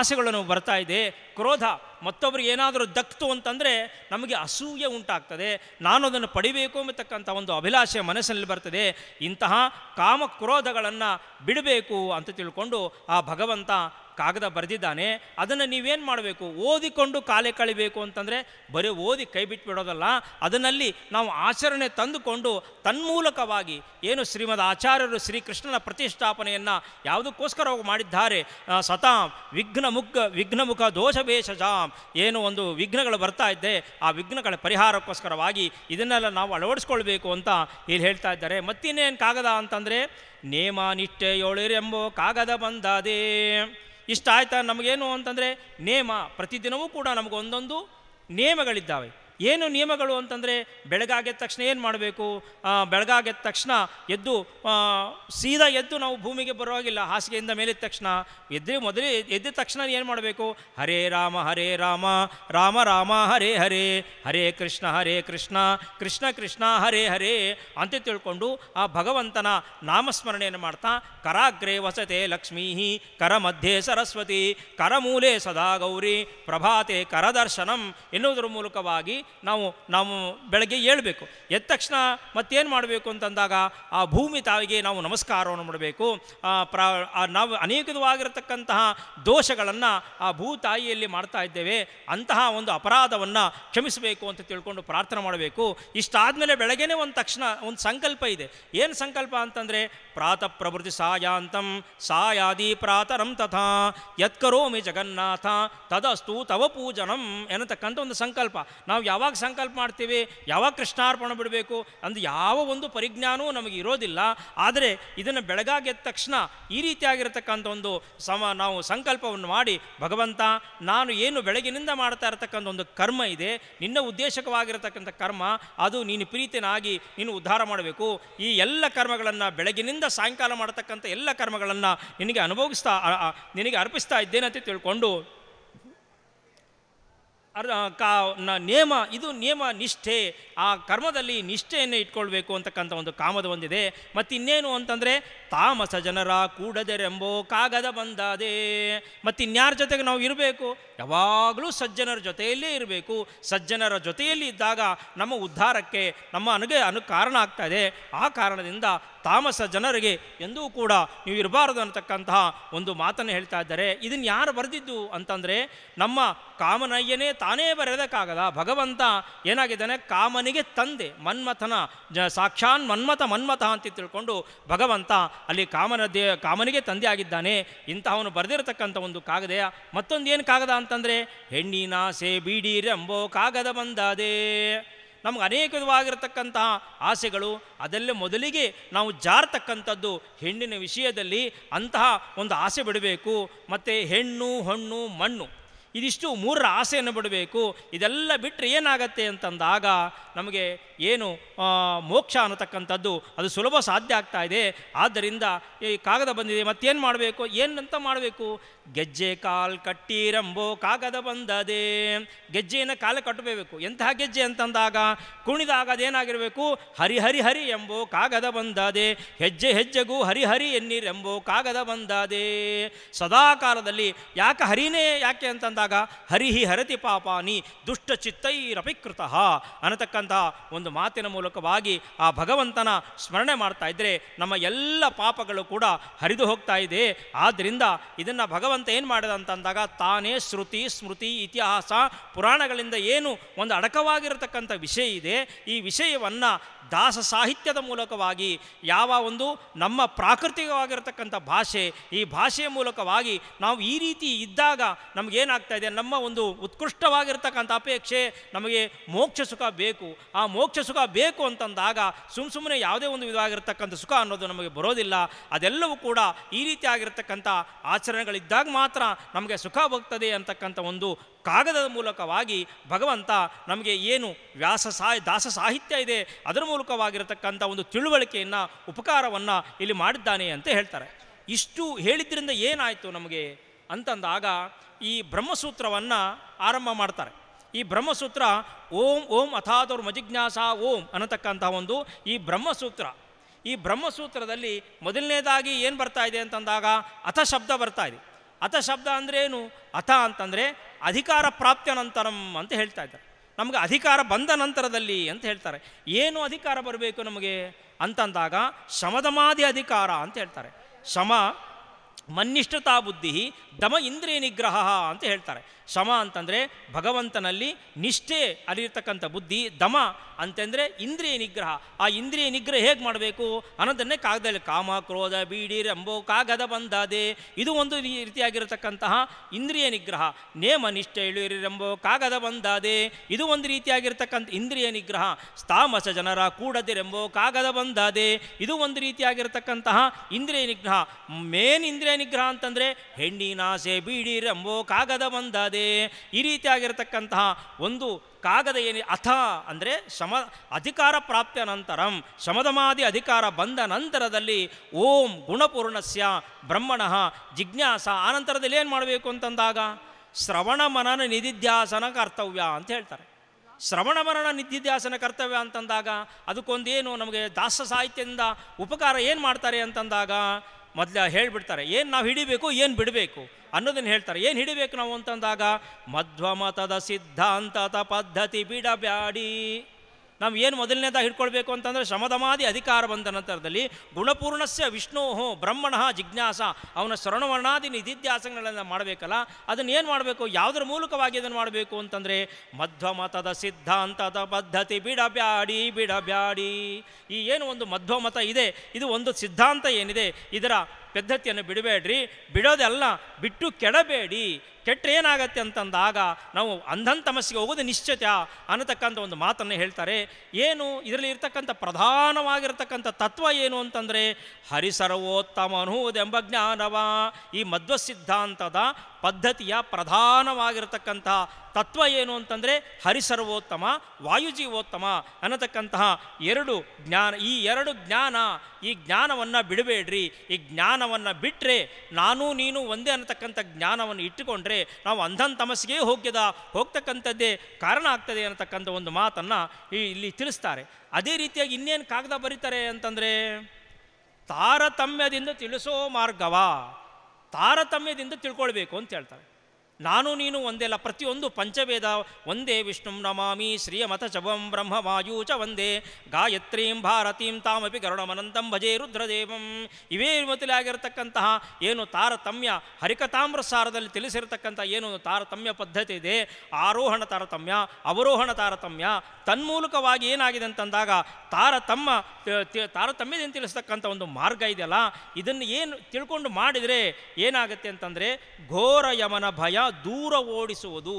ಆಸೆಗಳನ್ನು ಬರ್ತಾ ಇದೆ ಕ್ರೋಧ ಮತ್ತೊಬ್ಬರಿಗೆ ಏನಾದರೂ ದಕ್ತು ಅಂತಂದರೆ ನಮಗೆ ಅಸೂಯೆ ಉಂಟಾಗ್ತದೆ ನಾನು ಅದನ್ನು ಪಡಿಬೇಕು ಎಂಬತಕ್ಕಂಥ ಒಂದು ಅಭಿಲಾಷೆ ಮನಸ್ಸಿನಲ್ಲಿ ಬರ್ತದೆ ಇಂತಹ ಕಾಮ ಕ್ರೋಧಗಳನ್ನು ಬಿಡಬೇಕು ಅಂತ ತಿಳ್ಕೊಂಡು ಆ ಭಗವಂತ ಕಾಗದ ಬರೆದಿದ್ದಾನೆ ಅದನ್ನು ನೀವೇನು ಮಾಡಬೇಕು ಓದಿಕೊಂಡು ಕಾಲೇ ಕಳಿಬೇಕು ಅಂತಂದರೆ ಬರೀ ಓದಿ ಕೈ ಬಿಟ್ಬಿಡೋದಲ್ಲ ಅದನ್ನಲ್ಲಿ ನಾವು ಆಚರಣೆ ತಂದುಕೊಂಡು ತನ್ಮೂಲಕವಾಗಿ ಏನು ಶ್ರೀಮದ್ ಆಚಾರ್ಯರು ಶ್ರೀಕೃಷ್ಣನ ಪ್ರತಿಷ್ಠಾಪನೆಯನ್ನು ಯಾವುದಕ್ಕೋಸ್ಕರ ಮಾಡಿದ್ದಾರೆ ಸತಾಂ ವಿಘ್ನ ಮುಗ್ಗ ವಿಘ್ನಮುಖ ದೋಷ ಭೇಷಜಾಂ ಏನು ಒಂದು ವಿಘ್ನಗಳು ಬರ್ತಾ ಇದ್ದೆ ಆ ವಿಘ್ನಗಳ ಪರಿಹಾರಕ್ಕೋಸ್ಕರವಾಗಿ ಇದನ್ನೆಲ್ಲ ನಾವು ಅಳವಡಿಸ್ಕೊಳ್ಬೇಕು ಅಂತ ಇಲ್ಲಿ ಹೇಳ್ತಾ ಇದ್ದಾರೆ ಮತ್ತಿನ್ನೇನು ಕಾಗದ ಅಂತಂದರೆ ನೇಮ ನಿಷ್ಠೆಯೋಳಿರೆಂಬೋ ಕಾಗದ ಬಂದದೇ ಇಷ್ಟ ಆಯ್ತಾ ನಮಗೇನು ಅಂತಂದರೆ ನೇಮ ಪ್ರತಿದಿನವೂ ಕೂಡ ನಮಗೊಂದೊಂದು ನೇಮಗಳಿದ್ದಾವೆ ಏನು ನಿಯಮಗಳು ಅಂತಂದರೆ ಬೆಳಗಾಗೆದ ತಕ್ಷಣ ಏನು ಮಾಡಬೇಕು ಬೆಳಗಾಗೆದ ತಕ್ಷಣ ಎದ್ದು ಸೀದಾ ಎದ್ದು ನಾವು ಭೂಮಿಗೆ ಬರುವಾಗಿಲ್ಲ ಹಾಸಿಗೆಯಿಂದ ಮೇಲಿದ ತಕ್ಷಣ ಎದ್ದು ಮೊದಲೇ ಎದ್ದ ತಕ್ಷಣ ಏನು ಮಾಡಬೇಕು ಹರೇ ರಾಮ ಹರೇ ರಾಮ ರಾಮ ರಾಮ ಹರೇ ಹರೇ ಹರೇ ಕೃಷ್ಣ ಹರೇ ಕೃಷ್ಣ ಕೃಷ್ಣ ಕೃಷ್ಣ ಹರೇ ಹರೇ ಅಂತ ತಿಳ್ಕೊಂಡು ಆ ಭಗವಂತನ ನಾಮಸ್ಮರಣೆಯನ್ನು ಮಾಡ್ತಾ ಕರಾಗ್ರೆ ವಸತೆ ಲಕ್ಷ್ಮೀ ಕರ ಮಧ್ಯೆ ಸರಸ್ವತಿ ಕರಮೂಲೆ ಸದಾ ಗೌರಿ ಪ್ರಭಾತೆ ಕರದರ್ಶನಂ ಎನ್ನುವುದರ ಮೂಲಕವಾಗಿ ನಾವು ನಾವು ಬೆಳಗ್ಗೆ ಏಳಬೇಕು ಎದ್ದ ತಕ್ಷಣ ಮತ್ತೇನು ಮಾಡಬೇಕು ಅಂತಂದಾಗ ಆ ಭೂಮಿ ತಾಯಿಗೆ ನಾವು ನಮಸ್ಕಾರವನ್ನು ಮಾಡಬೇಕು ಪ್ರಾ ನಾವು ಅನೇಕವಾಗಿರತಕ್ಕಂತಹ ದೋಷಗಳನ್ನು ಆ ಭೂ ತಾಯಿಯಲ್ಲಿ ಮಾಡ್ತಾ ಇದ್ದೇವೆ ಅಂತಹ ಒಂದು ಅಪರಾಧವನ್ನು ಕ್ಷಮಿಸಬೇಕು ಅಂತ ತಿಳ್ಕೊಂಡು ಪ್ರಾರ್ಥನೆ ಮಾಡಬೇಕು ಇಷ್ಟಾದಮೇಲೆ ಬೆಳಗ್ಗೆನೇ ಒಂದು ತಕ್ಷಣ ಒಂದು ಸಂಕಲ್ಪ ಇದೆ ಏನು ಸಂಕಲ್ಪ ಅಂತಂದರೆ ಪ್ರಾತಃ ಪ್ರಭೃತಿ ಸಾಯಾಂತಂ ಸಾಯಾದಿ ಪ್ರಾತರಂ ತಥಾ ಯತ್ಕರೋಮಿ ಜಗನ್ನಾಥ ತದಸ್ತು ತವ ಪೂಜನಂ ಎನ್ನತಕ್ಕಂಥ ಒಂದು ಸಂಕಲ್ಪ ನಾವು ಯಾವ ಯಾವಾಗ ಸಂಕಲ್ಪ ಮಾಡ್ತೀವಿ ಯಾವಾಗ ಕೃಷ್ಣಾರ್ಪಣ ಬಿಡಬೇಕು ಅಂದು ಯಾವ ಒಂದು ಪರಿಜ್ಞಾನವೂ ನಮಗೆ ಇರೋದಿಲ್ಲ ಆದರೆ ಇದನ್ನು ಬೆಳಗಾಗೆದ್ದ ತಕ್ಷಣ ಈ ರೀತಿಯಾಗಿರತಕ್ಕಂಥ ಒಂದು ಸಮ ನಾವು ಸಂಕಲ್ಪವನ್ನು ಮಾಡಿ ಭಗವಂತ ನಾನು ಏನು ಬೆಳಗಿನಿಂದ ಮಾಡ್ತಾ ಇರತಕ್ಕಂಥ ಒಂದು ಕರ್ಮ ಇದೆ ನಿನ್ನ ಉದ್ದೇಶಕವಾಗಿರತಕ್ಕಂಥ ಕರ್ಮ ಅದು ನೀನು ಪ್ರೀತಿನಾಗಿ ನೀನು ಉದ್ಧಾರ ಮಾಡಬೇಕು ಈ ಎಲ್ಲ ಕರ್ಮಗಳನ್ನು ಬೆಳಗಿನಿಂದ ಸಾಯಂಕಾಲ ಮಾಡತಕ್ಕಂಥ ಎಲ್ಲ ಕರ್ಮಗಳನ್ನು ನಿನಗೆ ಅನುಭವಿಸ್ತಾ ನಿನಗೆ ಅರ್ಪಿಸ್ತಾ ಇದ್ದೇನೆ ಅಂತ ತಿಳ್ಕೊಂಡು ಅರ್ ಕಾ ನೇಮ ಇದು ನಿಯಮ ನಿಷ್ಠೆ ಆ ಕರ್ಮದಲ್ಲಿ ನಿಷ್ಠೆಯನ್ನು ಇಟ್ಕೊಳ್ಬೇಕು ಅಂತಕ್ಕಂಥ ಒಂದು ಕಾಮದ ಒಂದಿದೆ ಮತ್ತಿನ್ನೇನು ಅಂತಂದರೆ ತಾಮಸ ಜನರ ಕೂಡದರೆಂಬೋ ಕಾಗದ ಬಂದಾದೆ ಮತ್ತಿನ್ಯಾರ ಜೊತೆಗೆ ನಾವು ಇರಬೇಕು ಯಾವಾಗಲೂ ಸಜ್ಜನರ ಜೊತೆಯಲ್ಲೇ ಇರಬೇಕು ಸಜ್ಜನರ ಜೊತೆಯಲ್ಲಿ ಇದ್ದಾಗ ನಮ್ಮ ಉದ್ಧಾರಕ್ಕೆ ನಮ್ಮ ಅನುಗೆ ಅನು ಕಾರಣ ಆಗ್ತಾ ಇದೆ ಆ ಕಾರಣದಿಂದ ತಾಮಸ ಜನರಿಗೆ ಎಂದೂ ಕೂಡ ನೀವು ಇರಬಾರದು ಅನ್ನತಕ್ಕಂತಹ ಒಂದು ಮಾತನ್ನು ಹೇಳ್ತಾ ಇದ್ದಾರೆ ಇದನ್ನು ಯಾರು ಬರೆದಿದ್ದು ಅಂತಂದರೆ ನಮ್ಮ ಕಾಮನಯ್ಯನೇ ತಾನೇ ಬರೆಯೋದಕ್ಕಾಗದ ಭಗವಂತ ಏನಾಗಿದ್ದಾನೆ ಕಾಮನಿಗೆ ತಂದೆ ಮನ್ಮಥನ ಜ ಸಾಕ್ಷಾನ್ ಮನ್ಮಥ ಮನ್ಮಥ ಅಂತ ತಿಳ್ಕೊಂಡು ಭಗವಂತ ಅಲ್ಲಿ ಕಾಮನ ದೇ ಕಾಮನಿಗೆ ತಂದೆ ಆಗಿದ್ದಾನೆ ಇಂತಹವನು ಬರೆದಿರತಕ್ಕಂಥ ಒಂದು ಕಾಗದ ಮತ್ತೊಂದು ಏನು ಕಾಗದ ಅಂತಂದರೆ ಹೆಣ್ಣಿನಾಸೆ ಸೇ ಬೀಡಿ ರಂಬೋ ಕಾಗದ ಬಂದದೇ ನಮ್ಗೆ ಅನೇಕ ವಿಧವಾಗಿರತಕ್ಕಂತಹ ಆಸೆಗಳು ಅದಲ್ಲೇ ಮೊದಲಿಗೆ ನಾವು ಜಾರತಕ್ಕಂಥದ್ದು ಹೆಣ್ಣಿನ ವಿಷಯದಲ್ಲಿ ಅಂತಹ ಒಂದು ಆಸೆ ಬಿಡಬೇಕು ಮತ್ತು ಹೆಣ್ಣು ಹಣ್ಣು ಮಣ್ಣು ಇದಿಷ್ಟು ಮೂರರ ಆಸೆಯನ್ನು ಬಿಡಬೇಕು ಇದೆಲ್ಲ ಬಿಟ್ಟರೆ ಏನಾಗತ್ತೆ ಅಂತಂದಾಗ ನಮಗೆ ಏನು ಮೋಕ್ಷ ಅನ್ನತಕ್ಕಂಥದ್ದು ಅದು ಸುಲಭ ಸಾಧ್ಯ ಆಗ್ತಾ ಇದೆ ಆದ್ದರಿಂದ ಈ ಕಾಗದ ಬಂದಿದೆ ಮತ್ತೇನು ಮಾಡಬೇಕು ಏನಂತ ಮಾಡಬೇಕು ಗೆಜ್ಜೆ ಕಾಲು ಕಟ್ಟೀರಂಬೋ ಕಾಗದ ಬಂದದೆ ಗೆಜ್ಜೆಯನ್ನು ಕಾಲ ಕಟ್ಟಬೇಕು ಎಂತಹ ಗೆಜ್ಜೆ ಅಂತಂದಾಗ ಕುಣಿದಾಗ ಅದೇನಾಗಿರಬೇಕು ಹರಿ ಹರಿ ಹರಿ ಎಂಬೋ ಕಾಗದ ಬಂದದೆ ಹೆಜ್ಜೆ ಹೆಜ್ಜೆಗೂ ಹರಿಹರಿ ಎನ್ನೀರೆಂಬೋ ಕಾಗದ ಬಂದದೆ ಸದಾ ಕಾಲದಲ್ಲಿ ಯಾಕೆ ಹರಿನೇ ಯಾಕೆ ಅಂತಂದಾಗ ಹರಿಹಿ ಹರತಿ ಪಾಪಾನಿ ದುಷ್ಟ ಚಿತ್ತೈರಪಿಕೃತ ಅನ್ನತಕ್ಕಂತಹ ಒಂದು ಮಾತಿನ ಮೂಲಕವಾಗಿ ಆ ಭಗವಂತನ ಸ್ಮರಣೆ ಮಾಡ್ತಾ ಇದ್ದರೆ ನಮ್ಮ ಎಲ್ಲ ಪಾಪಗಳು ಕೂಡ ಹರಿದು ಹೋಗ್ತಾ ಇದೆ ಆದ್ದರಿಂದ ಇದನ್ನು ಭಗವಂತ ಭಗವಂತ ಏನು ಮಾಡಿದ ಅಂತಂದಾಗ ತಾನೇ ಶ್ರುತಿ ಸ್ಮೃತಿ ಇತಿಹಾಸ ಪುರಾಣಗಳಿಂದ ಏನು ಒಂದು ಅಡಕವಾಗಿರತಕ್ಕಂಥ ವಿಷಯ ಇದೆ ಈ ವಿಷಯವನ್ನು ದಾಸ ಸಾಹಿತ್ಯದ ಮೂಲಕವಾಗಿ ಯಾವ ಒಂದು ನಮ್ಮ ಪ್ರಾಕೃತಿಕವಾಗಿರತಕ್ಕಂಥ ಭಾಷೆ ಈ ಭಾಷೆಯ ಮೂಲಕವಾಗಿ ನಾವು ಈ ರೀತಿ ಇದ್ದಾಗ ನಮಗೇನಾಗ್ತಾ ಇದೆ ನಮ್ಮ ಒಂದು ಉತ್ಕೃಷ್ಟವಾಗಿರ್ತಕ್ಕಂಥ ಅಪೇಕ್ಷೆ ನಮಗೆ ಮೋಕ್ಷ ಸುಖ ಬೇಕು ಆ ಮೋಕ್ಷ ಸುಖ ಬೇಕು ಅಂತಂದಾಗ ಸುಮ್ಮ ಸುಮ್ಮನೆ ಯಾವುದೇ ಒಂದು ವಿಧವಾಗಿರತಕ್ಕಂಥ ಸುಖ ಅನ್ನೋದು ನಮಗೆ ಬರೋದಿಲ್ಲ ಅದೆಲ್ಲವೂ ಕೂಡ ಈ ರೀತಿ ಆಗಿರ್ತಕ್ಕಂಥ ಆಚರಣೆಗಳಿದ್ದಾಗ ಮಾತ್ರ ನಮಗೆ ಸುಖ ಹೋಗ್ತದೆ ಅಂತಕ್ಕಂಥ ಒಂದು ಕಾಗದದ ಮೂಲಕವಾಗಿ ಭಗವಂತ ನಮಗೆ ಏನು ವ್ಯಾಸ ಸಾಹಿ ದಾಸ ಸಾಹಿತ್ಯ ಇದೆ ಅದರ ಮೂಲಕವಾಗಿರತಕ್ಕಂಥ ಒಂದು ತಿಳುವಳಿಕೆಯನ್ನು ಉಪಕಾರವನ್ನು ಇಲ್ಲಿ ಮಾಡಿದ್ದಾನೆ ಅಂತ ಹೇಳ್ತಾರೆ ಇಷ್ಟು ಹೇಳಿದ್ರಿಂದ ಏನಾಯಿತು ನಮಗೆ ಅಂತಂದಾಗ ಈ ಬ್ರಹ್ಮಸೂತ್ರವನ್ನು ಆರಂಭ ಮಾಡ್ತಾರೆ ಈ ಬ್ರಹ್ಮಸೂತ್ರ ಓಂ ಓಂ ಅಥಾದವ್ರ ಮಜಿಜ್ಞಾಸ ಓಂ ಅನ್ನತಕ್ಕಂಥ ಒಂದು ಈ ಬ್ರಹ್ಮಸೂತ್ರ ಈ ಬ್ರಹ್ಮಸೂತ್ರದಲ್ಲಿ ಮೊದಲನೇದಾಗಿ ಏನು ಬರ್ತಾ ಇದೆ ಅಂತಂದಾಗ ಅಥ ಶಬ್ದ ಬರ್ತಾ ಇದೆ ಅಥ ಶಬ್ದ ಅಂದರೆ ಏನು ಅಥ ಅಂತಂದರೆ ಅಧಿಕಾರ ಪ್ರಾಪ್ತಿಯ ನಂತರಂ ಅಂತ ಹೇಳ್ತಾ ಇದ್ದಾರೆ ನಮಗೆ ಅಧಿಕಾರ ಬಂದ ನಂತರದಲ್ಲಿ ಅಂತ ಹೇಳ್ತಾರೆ ಏನು ಅಧಿಕಾರ ಬರಬೇಕು ನಮಗೆ ಅಂತಂದಾಗ ಶಮದಮಾದಿ ಅಧಿಕಾರ ಅಂತ ಹೇಳ್ತಾರೆ ಶಮ ಮನ್ನಿಷ್ಠತಾ ಬುದ್ಧಿ ದಮ ಇಂದ್ರಿಯ ನಿಗ್ರಹ ಅಂತ ಹೇಳ್ತಾರೆ ಶಮ ಅಂತಂದರೆ ಭಗವಂತನಲ್ಲಿ ನಿಷ್ಠೆ ಅಲ್ಲಿರ್ತಕ್ಕಂಥ ಬುದ್ಧಿ ದಮ ಅಂತಂದರೆ ಇಂದ್ರಿಯ ನಿಗ್ರಹ ಆ ಇಂದ್ರಿಯ ನಿಗ್ರಹ ಹೇಗೆ ಮಾಡಬೇಕು ಅನ್ನೋದನ್ನೇ ಕಾಗದಲ್ಲಿ ಕಾಮ ಕ್ರೋಧ ಬೀಡಿ ರಂಬೋ ಕಾಗದ ಬಂದಾದೆ ಇದು ಒಂದು ರೀತಿಯಾಗಿರತಕ್ಕಂತಹ ಇಂದ್ರಿಯ ನಿಗ್ರಹ ನೇಮ ನಿಷ್ಠೆ ಇಳುಯಿರಿ ರಂಬೋ ಕಾಗದ ಬಂದಾದೆ ಇದು ಒಂದು ರೀತಿಯಾಗಿರ್ತಕ್ಕಂಥ ಇಂದ್ರಿಯ ನಿಗ್ರಹ ಸ್ಥಾಮಸ ಜನರ ಕೂಡದೆರೆಂಬೋ ಕಾಗದ ಬಂದಾದೆ ಇದು ಒಂದು ರೀತಿಯಾಗಿರತಕ್ಕಂತಹ ಇಂದ್ರಿಯ ನಿಗ್ರಹ ಮೇನ್ ಇಂದ್ರಿಯ ನಿಗ್ರಹ ಅಂತಂದರೆ ಹೆಣ್ಣಿನಾಸೆ ಬೀಡಿ ರಂಬೋ ಕಾಗದ ಬಂದದೆ ಈ ರೀತಿಯಾಗಿರತಕ್ಕಂತಹ ಒಂದು ಕಾಗದ ಏನಿ ಅಥ ಅಂದರೆ ಸಮ ಅಧಿಕಾರ ಪ್ರಾಪ್ತಿಯ ನಂತರಂ ಶಮದಮಾದಿ ಅಧಿಕಾರ ಬಂದ ನಂತರದಲ್ಲಿ ಓಂ ಗುಣಪೂರ್ಣಸ್ಯ ಬ್ರಹ್ಮಣಃ ಜಿಜ್ಞಾಸ ಆ ನಂತರದಲ್ಲಿ ಏನು ಮಾಡಬೇಕು ಅಂತಂದಾಗ ಶ್ರವಣ ಮನನ ನಿಧಿಧ್ಯಾಸನ ಕರ್ತವ್ಯ ಅಂತ ಹೇಳ್ತಾರೆ ಶ್ರವಣ ಮರಣ ನಿಧಿಧ್ಯಾಸನ ಕರ್ತವ್ಯ ಅಂತಂದಾಗ ಅದಕ್ಕೊಂದೇನು ನಮಗೆ ದಾಸ ಸಾಹಿತ್ಯದಿಂದ ಉಪಕಾರ ಏನು ಮಾಡ್ತಾರೆ ಅಂತಂದಾಗ ಮೊದಲು ಹೇಳಿಬಿಡ್ತಾರೆ ಏನು ನಾವು ಹಿಡಿಬೇಕು ಏನು ಬಿಡಬೇಕು ಅನ್ನೋದನ್ನು ಹೇಳ್ತಾರೆ ಏನು ಹಿಡಿಬೇಕು ನಾವು ಅಂತಂದಾಗ ಮಧ್ವಮತದ ಸಿದ್ಧಾಂತದ ಪದ್ಧತಿ ಬಿಡಬ್ಯಾಡಿ ನಾವು ಏನು ಮೊದಲನೇದಾಗಿ ಹಿಡ್ಕೊಳ್ಬೇಕು ಅಂತಂದರೆ ಶ್ರಮದಮಾದಿ ಅಧಿಕಾರ ಬಂದ ನಂತರದಲ್ಲಿ ಗುಣಪೂರ್ಣಸ್ಯ ವಿಷ್ಣು ಬ್ರಹ್ಮಣಃ ಜಿಜ್ಞಾಸ ಅವನ ಸ್ವರ್ಣವರ್ಣಾದಿ ನಿಧಿಧ್ಯಾಸನಗಳನ್ನು ಮಾಡಬೇಕಲ್ಲ ಅದನ್ನು ಏನು ಮಾಡಬೇಕು ಯಾವುದರ ಮೂಲಕವಾಗಿ ಅದನ್ನು ಮಾಡಬೇಕು ಅಂತಂದರೆ ಮಧ್ವಮತದ ಸಿದ್ಧಾಂತದ ಪದ್ಧತಿ ಬಿಡಬ್ಯಾಡಿ ಬಿಡಬ್ಯಾಡಿ ಈ ಏನು ಒಂದು ಮಧ್ವಮತ ಇದೆ ಇದು ಒಂದು ಸಿದ್ಧಾಂತ ಏನಿದೆ ಇದರ ಪದ್ಧತಿಯನ್ನು ಬಿಡಬೇಡ್ರಿ ಬಿಡೋದೆಲ್ಲ ಬಿಟ್ಟು ಕೆಡಬೇಡಿ ಕೆಟ್ಟರೆ ಏನಾಗತ್ತೆ ಅಂತಂದಾಗ ನಾವು ಅಂಧನ್ ತಮಸ್ಸಿಗೆ ಹೋಗೋದು ನಿಶ್ಚಿತ ಅನ್ನತಕ್ಕಂಥ ಒಂದು ಮಾತನ್ನು ಹೇಳ್ತಾರೆ ಏನು ಇದರಲ್ಲಿ ಇರ್ತಕ್ಕಂಥ ಪ್ರಧಾನವಾಗಿರ್ತಕ್ಕಂಥ ತತ್ವ ಏನು ಅಂತಂದರೆ ಹರಿಸರ್ವೋತ್ತಮನುವುದೆಂಬ ಜ್ಞಾನವ ಈ ಮಧ್ವ ಸಿದ್ಧಾಂತದ ಪದ್ಧತಿಯ ಪ್ರಧಾನವಾಗಿರತಕ್ಕಂತಹ ತತ್ವ ಏನು ಅಂತಂದರೆ ಹರಿಸರ್ವೋತ್ತಮ ವಾಯುಜೀವೋತ್ತಮ ಅನ್ನತಕ್ಕಂತಹ ಎರಡು ಜ್ಞಾನ ಈ ಎರಡು ಜ್ಞಾನ ಈ ಜ್ಞಾನವನ್ನು ಬಿಡಬೇಡ್ರಿ ಈ ಜ್ಞಾನವನ್ನು ಬಿಟ್ಟರೆ ನಾನು ನೀನು ಒಂದೇ ಅನ್ನತಕ್ಕಂಥ ಜ್ಞಾನವನ್ನು ಇಟ್ಟುಕೊಂಡ್ರೆ ನಾವು ಅಂಧನ ತಮಸ್ಸಿಗೆ ಹೋಗ್ಯದ ಹೋಗ್ತಕ್ಕಂಥದ್ದೇ ಕಾರಣ ಆಗ್ತದೆ ಅನ್ನತಕ್ಕಂಥ ಒಂದು ಮಾತನ್ನು ಇಲ್ಲಿ ತಿಳಿಸ್ತಾರೆ ಅದೇ ರೀತಿಯಾಗಿ ಇನ್ನೇನು ಕಾಗದ ಬರೀತಾರೆ ಅಂತಂದರೆ ತಾರತಮ್ಯದಿಂದ ತಿಳಿಸೋ ಮಾರ್ಗವ ತಾರತಮ್ಯದಿಂದ ತಿಳ್ಕೊಳ್ಬೇಕು ಅಂತ ಹೇಳ್ತಾರೆ ನಾನು ನೀನು ಒಂದೆಲ್ಲ ಪ್ರತಿಯೊಂದು ಪಂಚವೇದ ಒಂದೇ ವಿಷ್ಣು ನಮಾಮಿ ಶ್ರೀಯ ಬ್ರಹ್ಮ ವಾಯು ಚ ಒಂದೇ ಗಾಯತ್ರೀಂ ಭಾರತೀಂ ತಾಮಪಿ ಗರುಣಮನಂತಂ ಭಜೇ ರುದ್ರದೇವಂ ಇವೇ ಆಗಿರತಕ್ಕಂತಹ ಏನು ತಾರತಮ್ಯ ಹರಿಕತಾಮ್ರ ಸಾರದಲ್ಲಿ ತಿಳಿಸಿರತಕ್ಕಂಥ ಏನು ತಾರತಮ್ಯ ಪದ್ಧತಿ ಇದೆ ಆರೋಹಣ ತಾರತಮ್ಯ ಅವರೋಹಣ ತಾರತಮ್ಯ ತನ್ಮೂಲಕವಾಗಿ ಏನಾಗಿದೆ ಅಂತಂದಾಗ ತಾರತಮ್ಮ ತಾರತಮ್ಯದಿಂದ ತಿಳಿಸ್ತಕ್ಕಂಥ ಒಂದು ಮಾರ್ಗ ಇದೆಯಲ್ಲ ಇದನ್ನು ಏನು ತಿಳ್ಕೊಂಡು ಮಾಡಿದರೆ ಏನಾಗುತ್ತೆ ಅಂತಂದರೆ ಘೋರ ಯಮನ ಭಯ ದೂರ ಓಡಿಸುವುದು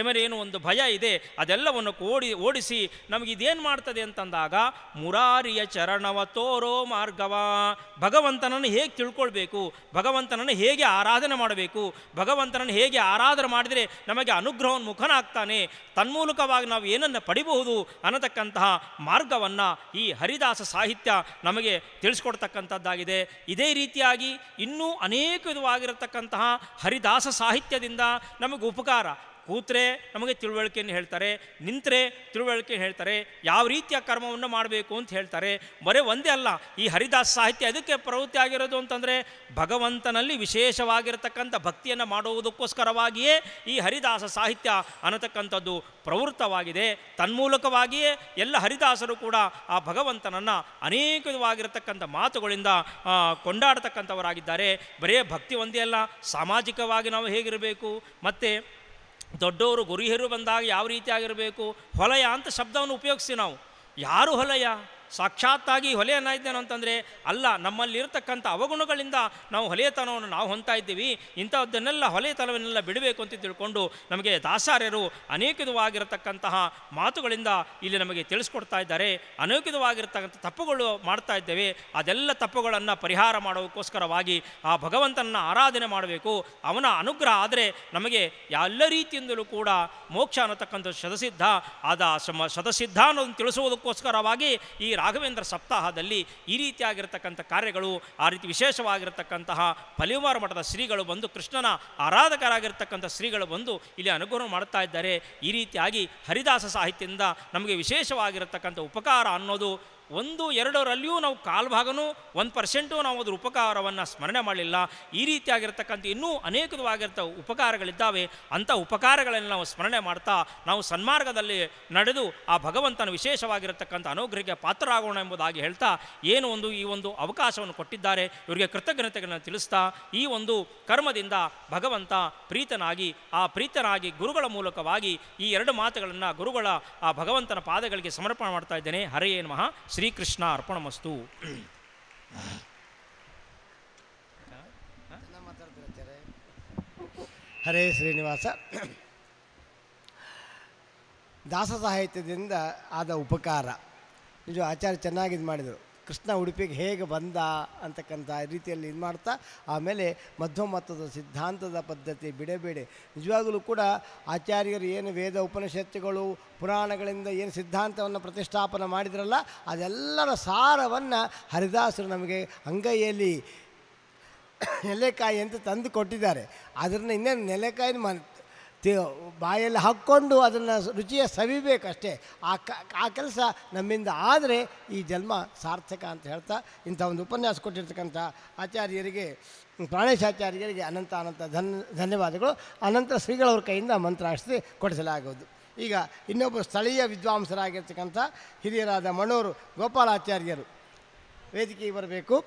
ಎಮರೇನು ಒಂದು ಭಯ ಇದೆ ಅದೆಲ್ಲವನ್ನು ಓಡಿ ಓಡಿಸಿ ನಮಗೆ ಮಾಡ್ತದೆ ಅಂತಂದಾಗ ಮುರಾರಿಯ ಚರಣವ ತೋರೋ ಮಾರ್ಗವ ಭಗವಂತನನ್ನು ಹೇಗೆ ತಿಳ್ಕೊಳ್ಬೇಕು ಭಗವಂತನನ್ನು ಹೇಗೆ ಆರಾಧನೆ ಮಾಡಬೇಕು ಭಗವಂತನನ್ನು ಹೇಗೆ ಆರಾಧನೆ ಮಾಡಿದರೆ ನಮಗೆ ಮುಖನಾಗ್ತಾನೆ ತನ್ಮೂಲಕವಾಗಿ ನಾವು ಏನನ್ನು ಪಡಿಬಹುದು ಅನ್ನತಕ್ಕಂತಹ ಮಾರ್ಗವನ್ನು ಈ ಹರಿದಾಸ ಸಾಹಿತ್ಯ ನಮಗೆ ತಿಳಿಸ್ಕೊಡ್ತಕ್ಕಂಥದ್ದಾಗಿದೆ ಇದೇ ರೀತಿಯಾಗಿ ಇನ್ನೂ ಅನೇಕ ವಿಧವಾಗಿರತಕ್ಕಂತಹ ಹರಿದಾಸ ಸಾಹಿತ್ಯದಿಂದ ನಮಗೆ ಉಪಕಾರ ಕೂತ್ರೆ ನಮಗೆ ತಿಳುವಳಿಕೆಯನ್ನು ಹೇಳ್ತಾರೆ ನಿಂತರೆ ತಿಳುವಳಿಕೆ ಹೇಳ್ತಾರೆ ಯಾವ ರೀತಿಯ ಕರ್ಮವನ್ನು ಮಾಡಬೇಕು ಅಂತ ಹೇಳ್ತಾರೆ ಬರೀ ಒಂದೇ ಅಲ್ಲ ಈ ಹರಿದಾಸ ಸಾಹಿತ್ಯ ಅದಕ್ಕೆ ಪ್ರವೃತ್ತಿ ಆಗಿರೋದು ಅಂತಂದರೆ ಭಗವಂತನಲ್ಲಿ ವಿಶೇಷವಾಗಿರತಕ್ಕಂಥ ಭಕ್ತಿಯನ್ನು ಮಾಡುವುದಕ್ಕೋಸ್ಕರವಾಗಿಯೇ ಈ ಹರಿದಾಸ ಸಾಹಿತ್ಯ ಅನ್ನತಕ್ಕಂಥದ್ದು ಪ್ರವೃತ್ತವಾಗಿದೆ ತನ್ಮೂಲಕವಾಗಿಯೇ ಎಲ್ಲ ಹರಿದಾಸರು ಕೂಡ ಆ ಭಗವಂತನನ್ನು ಅನೇಕವಾಗಿರತಕ್ಕಂಥ ಮಾತುಗಳಿಂದ ಕೊಂಡಾಡ್ತಕ್ಕಂಥವರಾಗಿದ್ದಾರೆ ಬರೇ ಭಕ್ತಿ ಒಂದೇ ಅಲ್ಲ ಸಾಮಾಜಿಕವಾಗಿ ನಾವು ಹೇಗಿರಬೇಕು ಮತ್ತು ದೊಡ್ಡವರು ಗುರಿಹರು ಬಂದಾಗ ಯಾವ ರೀತಿಯಾಗಿರಬೇಕು ಹೊಲಯ ಅಂತ ಶಬ್ದವನ್ನು ಉಪಯೋಗಿಸಿ ನಾವು ಯಾರು ಹೊಲಯ ಸಾಕ್ಷಾತ್ತಾಗಿ ಹೊಲೆಯನ್ನ ಅಂತಂದರೆ ಅಲ್ಲ ನಮ್ಮಲ್ಲಿರತಕ್ಕಂಥ ಅವಗುಣಗಳಿಂದ ನಾವು ಹೊಲೆಯತನವನ್ನು ನಾವು ಹೊಂತಾ ಇದ್ದೀವಿ ಇಂಥದ್ದನ್ನೆಲ್ಲ ಹೊಲೆತನವನ್ನೆಲ್ಲ ಬಿಡಬೇಕು ಅಂತ ತಿಳ್ಕೊಂಡು ನಮಗೆ ದಾಸಾರ್ಯರು ಅನೇಕವಾಗಿರತಕ್ಕಂತಹ ಮಾತುಗಳಿಂದ ಇಲ್ಲಿ ನಮಗೆ ತಿಳಿಸ್ಕೊಡ್ತಾ ಇದ್ದಾರೆ ಅನೇಕವಾಗಿರತಕ್ಕಂಥ ತಪ್ಪುಗಳು ಮಾಡ್ತಾ ಇದ್ದೇವೆ ಅದೆಲ್ಲ ತಪ್ಪುಗಳನ್ನು ಪರಿಹಾರ ಮಾಡೋಕ್ಕೋಸ್ಕರವಾಗಿ ಆ ಭಗವಂತನನ್ನು ಆರಾಧನೆ ಮಾಡಬೇಕು ಅವನ ಅನುಗ್ರಹ ಆದರೆ ನಮಗೆ ಎಲ್ಲ ರೀತಿಯಿಂದಲೂ ಕೂಡ ಮೋಕ್ಷ ಅನ್ನತಕ್ಕಂಥ ಶತಸಿದ್ಧ ಆದ ಶತಸಿದ್ಧ ಅನ್ನೋದನ್ನು ತಿಳಿಸುವುದಕ್ಕೋಸ್ಕರವಾಗಿ ಈ ರಾಘವೇಂದ್ರ ಸಪ್ತಾಹದಲ್ಲಿ ಈ ರೀತಿಯಾಗಿರತಕ್ಕಂಥ ಕಾರ್ಯಗಳು ಆ ರೀತಿ ವಿಶೇಷವಾಗಿರತಕ್ಕಂತಹ ಪಲಿವಾರ ಮಠದ ಶ್ರೀಗಳು ಬಂದು ಕೃಷ್ಣನ ಆರಾಧಕರಾಗಿರ್ತಕ್ಕಂಥ ಶ್ರೀಗಳು ಬಂದು ಇಲ್ಲಿ ಅನುಗ್ರಹ ಮಾಡ್ತಾ ಇದ್ದಾರೆ ಈ ರೀತಿಯಾಗಿ ಹರಿದಾಸ ಸಾಹಿತ್ಯದಿಂದ ನಮಗೆ ವಿಶೇಷವಾಗಿರತಕ್ಕಂಥ ಉಪಕಾರ ಅನ್ನೋದು ಒಂದು ಎರಡರಲ್ಲಿಯೂ ನಾವು ಕಾಲ್ಭಾಗನೂ ಒಂದು ಪರ್ಸೆಂಟು ನಾವು ಅದ್ರ ಉಪಕಾರವನ್ನು ಸ್ಮರಣೆ ಮಾಡಲಿಲ್ಲ ಈ ರೀತಿಯಾಗಿರ್ತಕ್ಕಂಥ ಇನ್ನೂ ಅನೇಕವಾಗಿರ್ತ ಉಪಕಾರಗಳಿದ್ದಾವೆ ಅಂಥ ಉಪಕಾರಗಳನ್ನು ನಾವು ಸ್ಮರಣೆ ಮಾಡ್ತಾ ನಾವು ಸನ್ಮಾರ್ಗದಲ್ಲಿ ನಡೆದು ಆ ಭಗವಂತನ ವಿಶೇಷವಾಗಿರತಕ್ಕಂಥ ಅನುಗ್ರಹಕ್ಕೆ ಪಾತ್ರರಾಗೋಣ ಎಂಬುದಾಗಿ ಹೇಳ್ತಾ ಏನು ಒಂದು ಈ ಒಂದು ಅವಕಾಶವನ್ನು ಕೊಟ್ಟಿದ್ದಾರೆ ಇವರಿಗೆ ಕೃತಜ್ಞತೆಗಳನ್ನು ತಿಳಿಸ್ತಾ ಈ ಒಂದು ಕರ್ಮದಿಂದ ಭಗವಂತ ಪ್ರೀತನಾಗಿ ಆ ಪ್ರೀತನಾಗಿ ಗುರುಗಳ ಮೂಲಕವಾಗಿ ಈ ಎರಡು ಮಾತುಗಳನ್ನು ಗುರುಗಳ ಆ ಭಗವಂತನ ಪಾದಗಳಿಗೆ ಸಮರ್ಪಣೆ ಮಾಡ್ತಾ ಇದ್ದೇನೆ ಹರೆಯೇನು ಮಹಾ ಶ್ರೀಕೃಷ್ಣ ಮಸ್ತು. ಹರೇ ಶ್ರೀನಿವಾಸ ದಾಸ ಸಾಹಿತ್ಯದಿಂದ ಆದ ಉಪಕಾರ ನಿಜ ಆಚಾರ್ಯ ಚೆನ್ನಾಗಿ ಮಾಡಿದರು ಕೃಷ್ಣ ಉಡುಪಿಗೆ ಹೇಗೆ ಬಂದ ಅಂತಕ್ಕಂಥ ರೀತಿಯಲ್ಲಿ ಇದು ಮಾಡ್ತಾ ಆಮೇಲೆ ಮಧ್ವಮತದ ಸಿದ್ಧಾಂತದ ಪದ್ಧತಿ ಬಿಡಬೇಡಿ ನಿಜವಾಗಲೂ ಕೂಡ ಆಚಾರ್ಯರು ಏನು ವೇದ ಉಪನಿಷತ್ತುಗಳು ಪುರಾಣಗಳಿಂದ ಏನು ಸಿದ್ಧಾಂತವನ್ನು ಪ್ರತಿಷ್ಠಾಪನೆ ಮಾಡಿದ್ರಲ್ಲ ಅದೆಲ್ಲರ ಸಾರವನ್ನು ಹರಿದಾಸರು ನಮಗೆ ಅಂಗೈಯಲ್ಲಿ ನೆಲೆಕಾಯಿ ಅಂತ ತಂದು ಕೊಟ್ಟಿದ್ದಾರೆ ಅದನ್ನು ಇನ್ನೇನು ನೆಲೆಕಾಯಿನ ಮ ತೇ ಬಾಯಲ್ಲಿ ಹಾಕ್ಕೊಂಡು ಅದನ್ನು ರುಚಿಯ ಸವಿಬೇಕಷ್ಟೇ ಆ ಕ ಆ ಕೆಲಸ ನಮ್ಮಿಂದ ಆದರೆ ಈ ಜನ್ಮ ಸಾರ್ಥಕ ಅಂತ ಹೇಳ್ತಾ ಇಂಥ ಒಂದು ಉಪನ್ಯಾಸ ಕೊಟ್ಟಿರ್ತಕ್ಕಂಥ ಆಚಾರ್ಯರಿಗೆ ಪ್ರಾಣೇಶಾಚಾರ್ಯರಿಗೆ ಅನಂತ ಅನಂತ ಧನ್ ಧನ್ಯವಾದಗಳು ಅನಂತರ ಶ್ರೀಗಳವ್ರ ಕೈಯಿಂದ ಮಂತ್ರಾಷ್ಟ್ರಿ ಕೊಡಿಸಲಾಗುವುದು ಈಗ ಇನ್ನೊಬ್ಬ ಸ್ಥಳೀಯ ವಿದ್ವಾಂಸರಾಗಿರ್ತಕ್ಕಂಥ ಹಿರಿಯರಾದ ಮಣೂರು ಗೋಪಾಲಾಚಾರ್ಯರು ವೇದಿಕೆಗೆ ಬರಬೇಕು